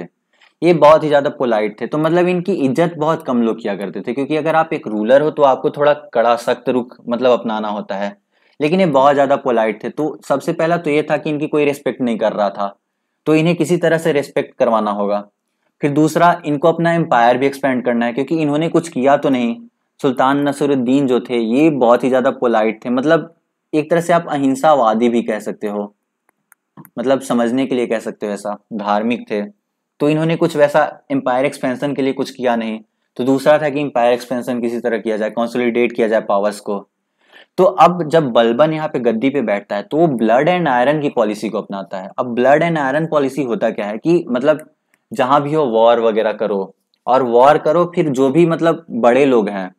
ये बहुत ही ज़्यादा पोलाइट थे तो मतलब इनकी इज्जत बहुत कम लोग किया करते थे क्योंकि अगर आप एक रूलर हो तो आपको थोड़ा कड़ा सख्त रुख मतलब अपनाना होता है लेकिन ये बहुत ज़्यादा पोलाइट थे तो सबसे पहला तो ये था कि इनकी कोई रिस्पेक्ट नहीं कर रहा था तो इन्हें किसी तरह से रिस्पेक्ट करवाना होगा फिर दूसरा इनको अपना एम्पायर भी एक्सपेंड करना है क्योंकि इन्होंने कुछ किया तो नहीं सुल्तान नसरुद्दीन जो थे ये बहुत ही ज़्यादा पोलाइट थे मतलब एक तरह से आप अहिंसावादी भी कह सकते हो मतलब समझने के लिए कह सकते हो ऐसा धार्मिक थे तो इन्होंने कुछ वैसा एम्पायर एक्सपेंशन के लिए कुछ किया नहीं तो दूसरा था कि एम्पायर एक्सपेंशन किसी तरह किया जाए कॉन्सोलिडेट किया जाए पावर्स को तो अब जब बलबन यहाँ पे गद्दी पे बैठता है तो वो ब्लड एंड आयरन की पॉलिसी को अपनाता है अब ब्लड एंड आयरन पॉलिसी होता क्या है कि मतलब जहां भी हो वॉर वगैरह करो और वॉर करो फिर जो भी मतलब बड़े लोग हैं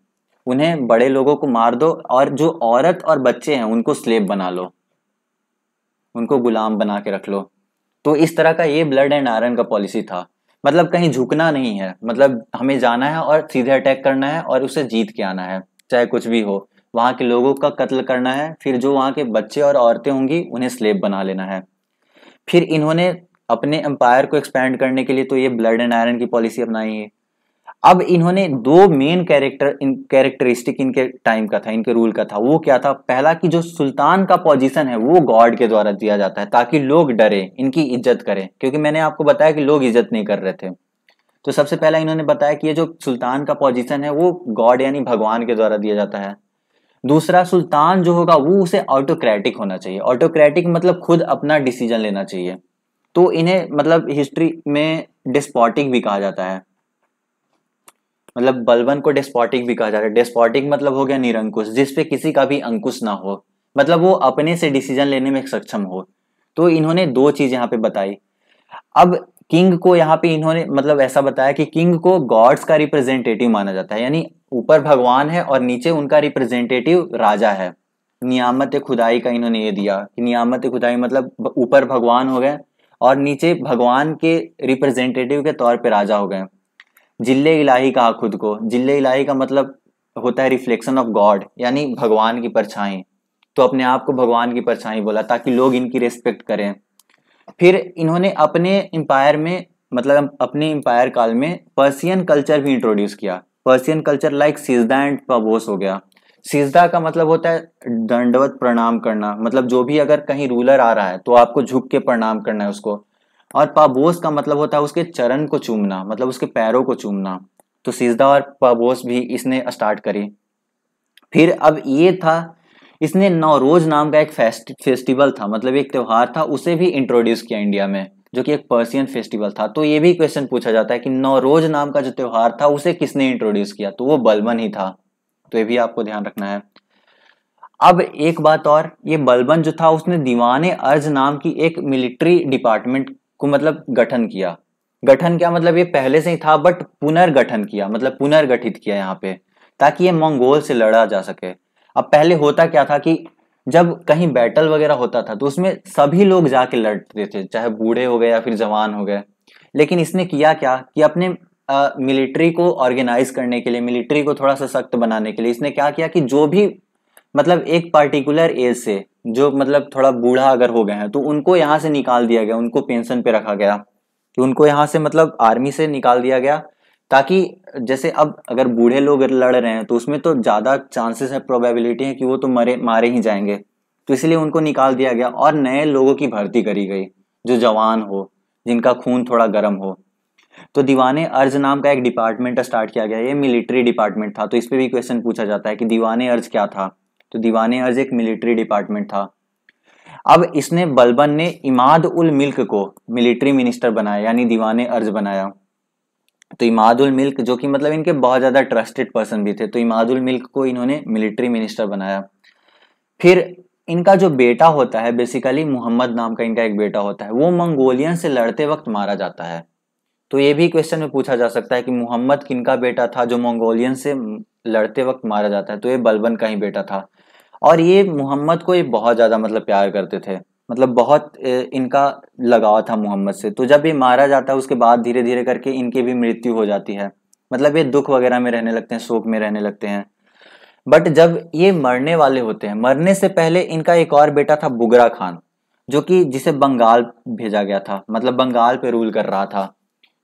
उन्हें बड़े लोगों को मार दो और जो औरत और बच्चे हैं उनको स्लेब बना लो उनको गुलाम बना के रख लो तो इस तरह का ये ब्लड एंड आयरन का पॉलिसी था मतलब कहीं झुकना नहीं है मतलब हमें जाना है और सीधे अटैक करना है और उसे जीत के आना है चाहे कुछ भी हो वहाँ के लोगों का कत्ल करना है फिर जो वहाँ के बच्चे और औरतें होंगी उन्हें स्लेब बना लेना है फिर इन्होंने अपने एम्पायर को एक्सपैंड करने के लिए तो ये ब्लड एंड आयरन की पॉलिसी अपनाई है अब इन्होंने दो मेन कैरेक्टर इन कैरेक्टरिस्टिक इनके टाइम का था इनके रूल का था वो क्या था पहला कि जो सुल्तान का पोजीशन है वो गॉड के द्वारा दिया जाता है ताकि लोग डरे इनकी इज्जत करें क्योंकि मैंने आपको बताया कि लोग इज्जत नहीं कर रहे थे तो सबसे पहला इन्होंने बताया कि ये जो सुल्तान का पोजिशन है वो गॉड यानी भगवान के द्वारा दिया जाता है दूसरा सुल्तान जो होगा वो उसे ऑटोक्रेटिक होना चाहिए ऑटोक्रेटिक मतलब खुद अपना डिसीजन लेना चाहिए तो इन्हें मतलब हिस्ट्री में डिस्पॉटिक भी कहा जाता है मतलब बलबन को डेस्पॉटिक भी कहा जा रहा है डेस्पॉटिक मतलब हो गया निरंकुश जिसपे किसी का भी अंकुश ना हो मतलब वो अपने से डिसीजन लेने में सक्षम हो तो इन्होंने दो चीज यहाँ पे बताई अब किंग को यहाँ पे इन्होंने मतलब ऐसा बताया कि किंग को गॉड्स का रिप्रेजेंटेटिव माना जाता है यानी ऊपर भगवान है और नीचे उनका रिप्रेजेंटेटिव राजा है नियामत खुदाई का इन्होंने ये दिया कि नियामत खुदाई मतलब ऊपर भगवान हो गए और नीचे भगवान के रिप्रेजेंटेटिव के तौर पे राजा हो गए जिल्ले इलाही कहा खुद को जिले इलाही का मतलब होता है रिफ्लेक्शन ऑफ गॉड यानी भगवान की परछाई तो अपने आप को भगवान की परछाई बोला ताकि लोग इनकी रेस्पेक्ट करें फिर इन्होंने अपने एम्पायर में मतलब अपने एम्पायर काल में पर्सियन कल्चर भी इंट्रोड्यूस किया पर्सियन कल्चर लाइक सिजदा एंड पबोस हो गया सिजदा का मतलब होता है दंडवत प्रणाम करना मतलब जो भी अगर कहीं रूलर आ रहा है तो आपको झुक के प्रणाम करना है उसको और पाबोस का मतलब होता है उसके चरण को चूमना मतलब उसके पैरों को चूमना तो सीजदा और पाबोस भी इसने स्टार्ट करी फिर अब ये था इसने नवरोज नाम का एक फेस्ट, फेस्टिवल था मतलब एक त्यौहार था उसे भी इंट्रोड्यूस किया इंडिया में जो कि एक पर्सियन फेस्टिवल था तो ये भी क्वेश्चन पूछा जाता है कि नवरोज नाम का जो त्यौहार था उसे किसने इंट्रोड्यूस किया तो वो बलबन ही था तो ये भी आपको ध्यान रखना है अब एक बात और ये बलबन जो था उसने दीवाने अर्ज नाम की एक मिलिट्री डिपार्टमेंट को मतलब गठन किया गठन क्या मतलब ये पहले से ही था बट पुनर्गठन किया मतलब पुनर्गठित किया यहाँ पे ताकि ये मंगोल से लड़ा जा सके अब पहले होता क्या था कि जब कहीं बैटल वगैरह होता था तो उसमें सभी लोग जाके लड़ते थे चाहे बूढ़े हो गए या फिर जवान हो गए लेकिन इसने किया क्या कि अपने मिलिट्री को ऑर्गेनाइज करने के लिए मिलिट्री को थोड़ा सा सख्त बनाने के लिए इसने क्या किया कि जो भी मतलब एक पार्टिकुलर एज से जो मतलब थोड़ा बूढ़ा अगर हो गए हैं तो उनको यहाँ से निकाल दिया गया उनको पेंशन पे रखा गया कि तो उनको यहाँ से मतलब आर्मी से निकाल दिया गया ताकि जैसे अब अगर बूढ़े लोग लड़ रहे हैं तो उसमें तो ज़्यादा चांसेस है प्रोबेबिलिटी है कि वो तो मरे मारे ही जाएंगे तो इसलिए उनको निकाल दिया गया और नए लोगों की भर्ती करी गई जो जवान हो जिनका खून थोड़ा गर्म हो तो दीवाने अर्ज नाम का एक डिपार्टमेंट स्टार्ट किया गया ये मिलिट्री डिपार्टमेंट था तो इस पर भी क्वेश्चन पूछा जाता है कि दीवाने अर्ज क्या था तो दीवान अर्ज एक मिलिट्री डिपार्टमेंट था अब इसने बलबन ने इमाद उल मिल्क को मिलिट्री मिनिस्टर बनाया यानी दीवान अर्ज बनाया तो इमाद उल मिल्क जो कि मतलब इनके बहुत ज़्यादा ट्रस्टेड पर्सन भी थे तो इमाद उल मिल्क को इन्होंने मिलिट्री मिनिस्टर बनाया फिर इनका जो बेटा होता है बेसिकली मोहम्मद नाम का इनका एक बेटा होता है वो मंगोलियन से लड़ते वक्त मारा जाता है तो ये भी क्वेश्चन में पूछा जा सकता है कि मोहम्मद किनका बेटा था जो मंगोलियन से लड़ते वक्त मारा जाता है तो ये बलबन का ही बेटा था और ये मोहम्मद को ये बहुत ज़्यादा मतलब प्यार करते थे मतलब बहुत इनका लगाव था मोहम्मद से तो जब ये मारा जाता है उसके बाद धीरे धीरे करके इनकी भी मृत्यु हो जाती है मतलब ये दुख वगैरह में रहने लगते हैं शोक में रहने लगते हैं बट जब ये मरने वाले होते हैं मरने से पहले इनका एक और बेटा था बुगरा खान जो कि जिसे बंगाल भेजा गया था मतलब बंगाल पे रूल कर रहा था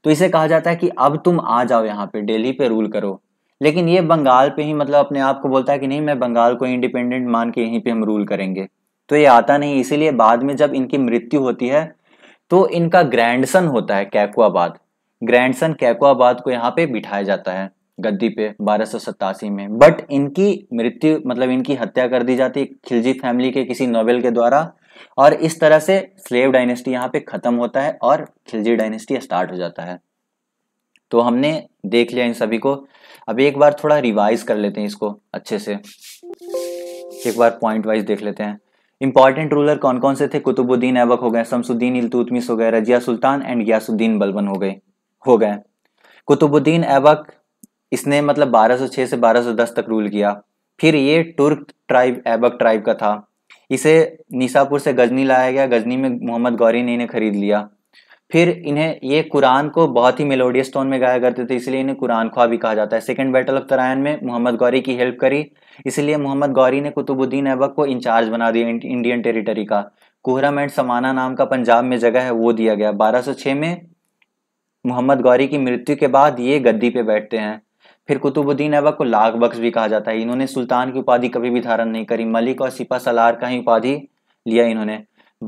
तो इसे कहा जाता है कि अब तुम आ जाओ यहाँ पे दिल्ली पे रूल करो लेकिन ये बंगाल पे ही मतलब अपने आप को बोलता है कि नहीं मैं बंगाल को इंडिपेंडेंट मान के यहीं पे हम रूल करेंगे तो ये आता नहीं इसीलिए बाद में जब इनकी मृत्यु होती है तो इनका ग्रैंडसन होता है कैकुआबाद ग्रैंडसन कैकुआबाद को यहाँ पे बिठाया जाता है गद्दी पे बारह में बट इनकी मृत्यु मतलब इनकी हत्या कर दी जाती है खिलजी फैमिली के किसी नोवेल के द्वारा और इस तरह से स्लेव डायनेस्टी यहाँ पे खत्म होता है और खिलजी डायनेस्टी स्टार्ट हो जाता है तो हमने देख लिया इन सभी को अब एक बार थोड़ा रिवाइज कर लेते हैं इसको अच्छे से एक बार पॉइंट वाइज देख लेते हैं इंपॉर्टेंट रूलर कौन कौन से थे कुतुबुद्दीन ऐबक हो गए शमसुद्दीन इलतुतमिस हो गए रजिया सुल्तान एंड यासुद्दीन बलबन हो गए हो गए कुतुबुद्दीन ऐबक इसने मतलब 1206 से 1210 तक रूल किया फिर ये तुर्क ट्राइब ऐबक ट्राइब का था इसे निसापुर से गजनी लाया गया गजनी में मोहम्मद गौरी ने इन्हें खरीद लिया फिर इन्हें ये कुरान को बहुत ही मेलोडियस टोन में गाया करते थे इसलिए इन्हें कुरान ख्वा भी कहा जाता है सेकेंड बैटल ऑफ तरायन में मोहम्मद गौरी की हेल्प करी इसलिए मोहम्मद गौरी ने कुतुबुद्दीन ऐबक को इंचार्ज बना दिया इंडियन टेरिटरी का कुहरम एंड समाना नाम का पंजाब में जगह है वो दिया गया बारह में मोहम्मद गौरी की मृत्यु के बाद ये गद्दी पे बैठते हैं फिर कुतुबुद्दीन ऐबक को लाख बख्श भी कहा जाता है इन्होंने सुल्तान की उपाधि कभी भी धारण नहीं करी मलिक और सिपा सलार का ही उपाधि लिया इन्होंने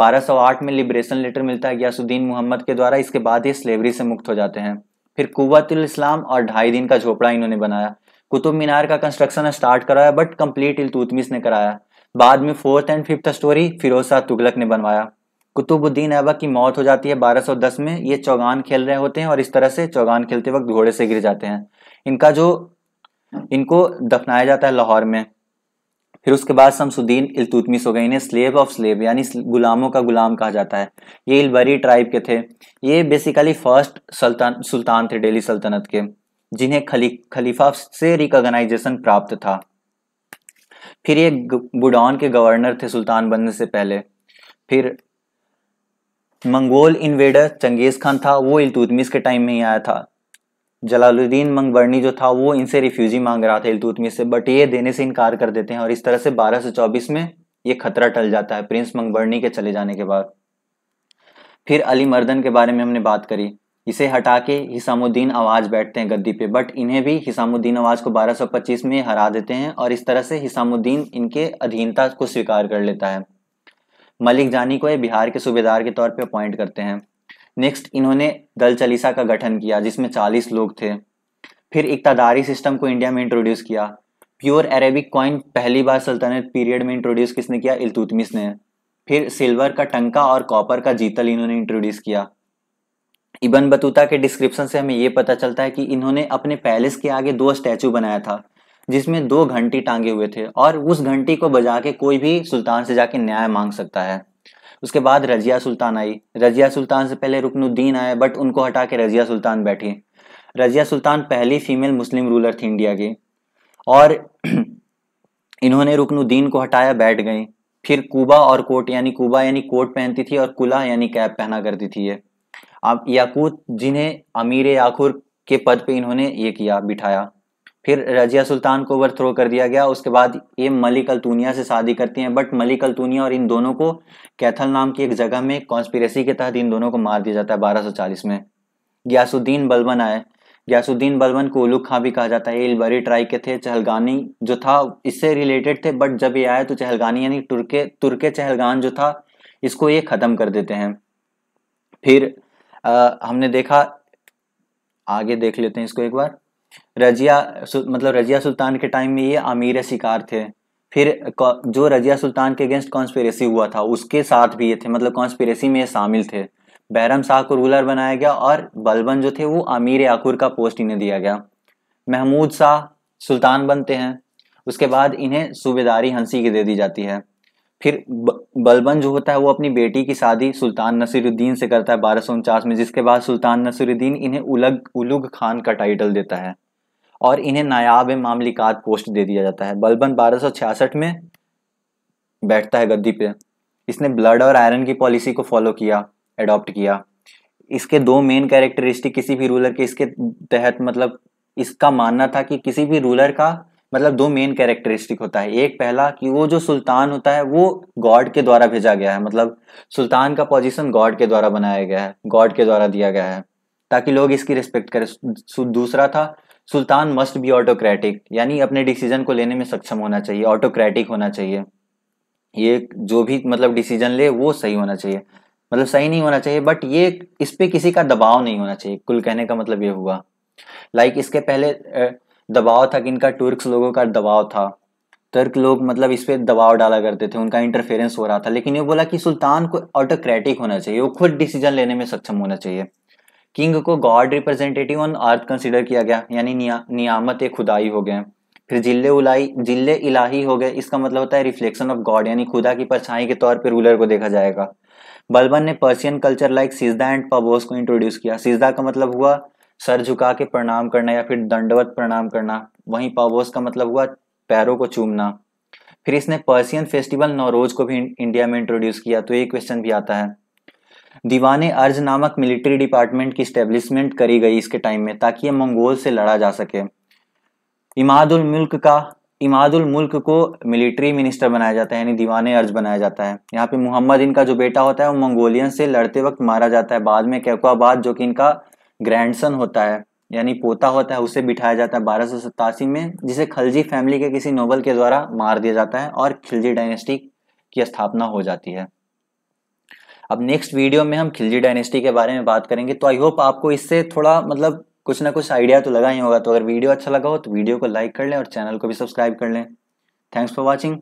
1208 में लिबरेशन लेटर मिलता है गयासुद्दीन मोहम्मद के द्वारा इसके बाद ये स्लेवरी से मुक्त हो जाते हैं फिर कुतुल इस्लाम और ढाई दिन का झोपड़ा इन्होंने बनाया कुतुब मीनार का कंस्ट्रक्शन स्टार्ट कराया बट कम्प्लीट इलतुतमिस ने कराया बाद में fourth and fifth storey Firoz Tughlaq ने बनवाया कुतुबुद्दीन ऐबक की मौत हो जाती है 1210 में ये चौगान खेल रहे होते हैं और इस तरह से चौगान खेलते वक्त घोड़े से गिर जाते हैं इनका जो इनको दफनाया जाता है लाहौर में फिर उसके बाद शमसुद्दीन इलतुतमिस हो गए इन्हें स्लेब ऑफ स्लेब यानी गुलामों का गुलाम कहा जाता है ये इलबरी ट्राइब के थे ये बेसिकली फर्स्ट सल्तान सुल्तान थे डेली सल्तनत के जिन्हें खली खलीफा से रिकॉग्नाइजेशन प्राप्त था फिर ये बुडौन के गवर्नर थे सुल्तान बनने से पहले फिर मंगोल इन्वेडर चंगेज खान था वो इलतुतमिस के टाइम में ही आया था जलालुद्दीन मंगबर्नी जो था वो इनसे रिफ्यूजी मांग रहा था इलतुतमिश से बट ये देने से इनकार कर देते हैं और इस तरह से 1224 में ये खतरा टल जाता है प्रिंस मंगबर्नी के चले जाने के बाद फिर अली मर्दन के बारे में हमने बात करी इसे हटा के हिसामुद्दीन आवाज़ बैठते हैं गद्दी पे बट इन्हें भी हिसामुद्दीन आवाज़ को 1225 में हरा देते हैं और इस तरह से हिसामुद्दीन इनके अधीनता को स्वीकार कर लेता है मलिक जानी को ये बिहार के सूबेदार के तौर पे अपॉइंट करते हैं नेक्स्ट इन्होंने दल चलीसा का गठन किया जिसमें 40 लोग थे फिर इकतादारी सिस्टम को इंडिया में इंट्रोड्यूस किया प्योर अरेबिक कॉइन पहली बार सल्तनत पीरियड में इंट्रोड्यूस किसने किया इलतुतमिस ने फिर सिल्वर का टंका और कॉपर का जीतल इन्होंने इंट्रोड्यूस किया इबन बतूता के डिस्क्रिप्शन से हमें ये पता चलता है कि इन्होंने अपने पैलेस के आगे दो स्टैचू बनाया था जिसमें दो घंटी टांगे हुए थे और उस घंटी को बजा के कोई भी सुल्तान से जाके न्याय मांग सकता है उसके बाद रजिया सुल्तान आई रजिया सुल्तान से पहले रुकनुद्दीन आए बट उनको हटा के रजिया सुल्तान बैठी रजिया सुल्तान पहली फीमेल मुस्लिम रूलर थी इंडिया की और इन्होंने रुकनुद्दीन को हटाया बैठ गई फिर कुबा और कोट यानी कुबा यानी कोट पहनती थी और कुला यानी कैप पहना करती थी ये अब याकूत जिन्हें अमीर याकूर के पद पे इन्होंने ये किया बिठाया फिर रजिया सुल्तान को ओवर थ्रो कर दिया गया उसके बाद ये मलिक अल्तूनिया से शादी करती हैं बट मलिक अल्तूनिया और इन दोनों को कैथल नाम की एक जगह में कॉन्स्पिरेसी के तहत इन दोनों को मार दिया जाता है 1240 में ग्यासुद्दीन बलबन आए ग्यासुद्दीन बलबन को उलू खां भी कहा जाता है इलबरी ट्राई के थे चहलगानी जो था इससे रिलेटेड थे बट जब ये आया तो चहलगानी यानी तुर्के तुर्के चहलगान जो था इसको ये ख़त्म कर देते हैं फिर आ, हमने देखा आगे देख लेते हैं इसको एक बार रजिया मतलब रजिया सुल्तान के टाइम में ये अमीर शिकार थे फिर जो रजिया सुल्तान के अगेंस्ट कॉन्स्पेरेसी हुआ था उसके साथ भी ये थे मतलब कॉन्स्पेरेसी में ये शामिल थे बहरम शाह को रूलर बनाया गया और बलबन जो थे वो आमिर आकुर का पोस्ट इन्हें दिया गया महमूद शाह सुल्तान बनते हैं उसके बाद इन्हें सूबेदारी हंसी की दे दी जाती है फिर बलबन जो होता है वो अपनी बेटी की शादी सुल्तान नसीरुद्दीन से करता है बारह में जिसके बाद सुल्तान नसीरुद्दीन इन्हें उलग उलुग खान का टाइटल देता है और इन्हें नायाब मामलिकात पोस्ट दे दिया जाता है बलबन 1266 में बैठता है गद्दी पे इसने ब्लड और आयरन की पॉलिसी को फॉलो किया एडॉप्ट किया इसके दो मेन कैरेक्टरिस्टिक किसी भी रूलर के इसके तहत मतलब इसका मानना था कि किसी भी रूलर का मतलब दो मेन कैरेक्टरिस्टिक होता है एक पहला कि वो जो सुल्तान होता है वो गॉड के द्वारा भेजा गया है मतलब सुल्तान का पोजीशन गॉड के द्वारा बनाया गया है गॉड के द्वारा दिया गया है ताकि लोग इसकी रिस्पेक्ट करें दूसरा था सुल्तान मस्ट बी ऑटोक्रेटिक यानी अपने डिसीजन को लेने में सक्षम होना चाहिए ऑटोक्रेटिक होना चाहिए ये जो भी मतलब डिसीजन ले वो सही होना चाहिए मतलब सही नहीं होना चाहिए बट ये इस पर किसी का दबाव नहीं होना चाहिए कुल कहने का मतलब ये हुआ लाइक like इसके पहले दबाव था कि इनका तुर्क्स लोगों का दबाव था तुर्क लोग मतलब इस पर दबाव डाला करते थे उनका इंटरफेरेंस हो रहा था लेकिन ये बोला कि सुल्तान को ऑटोक्रेटिक होना चाहिए वो खुद डिसीजन लेने में सक्षम होना चाहिए किंग को God representative on earth consider किया गया यानी निया, नियामत खुदाई हो गए फिर जिले उलाई जिले इलाही हो गए इसका मतलब होता है रिफ्लेक्शन ऑफ गॉड यानी खुदा की परछाई के तौर पर रूलर को देखा जाएगा बलबन ने पर्सियन कल्चर लाइक सिजदा एंड पबोस को इंट्रोड्यूस किया सिजदा का मतलब हुआ सर झुका के प्रणाम करना या फिर दंडवत प्रणाम करना वहीं पबोस का मतलब हुआ पैरों को चूमना फिर इसने पर्सियन फेस्टिवल नौरोज को भी इंडिया में इंट्रोड्यूस किया तो ये क्वेश्चन भी आता है दीवान अर्ज नामक मिलिट्री डिपार्टमेंट की स्टेब्लिशमेंट करी गई इसके टाइम में ताकि ये मंगोल से लड़ा जा सके इमादुल मुल्क का इमादुल मुल्क को मिलिट्री मिनिस्टर बनाया जाता है यानी दीवान अर्ज बनाया जाता है यहाँ पे मोहम्मद इनका जो बेटा होता है वो मंगोलियन से लड़ते वक्त मारा जाता है बाद में कैकुआबाद जो कि इनका ग्रैंडसन होता है यानी पोता होता है उसे बिठाया जाता है बारह में जिसे खलजी फैमिली के किसी नोबल के द्वारा मार दिया जाता है और खिलजी डायनेस्टी की स्थापना हो जाती है अब नेक्स्ट वीडियो में हम खिलजी डायनेस्टी के बारे में बात करेंगे तो आई होप आपको इससे थोड़ा मतलब कुछ ना कुछ आइडिया तो लगा ही होगा तो अगर वीडियो अच्छा लगा हो तो वीडियो को लाइक कर लें और चैनल को भी सब्सक्राइब कर लें थैंक्स फॉर वॉचिंग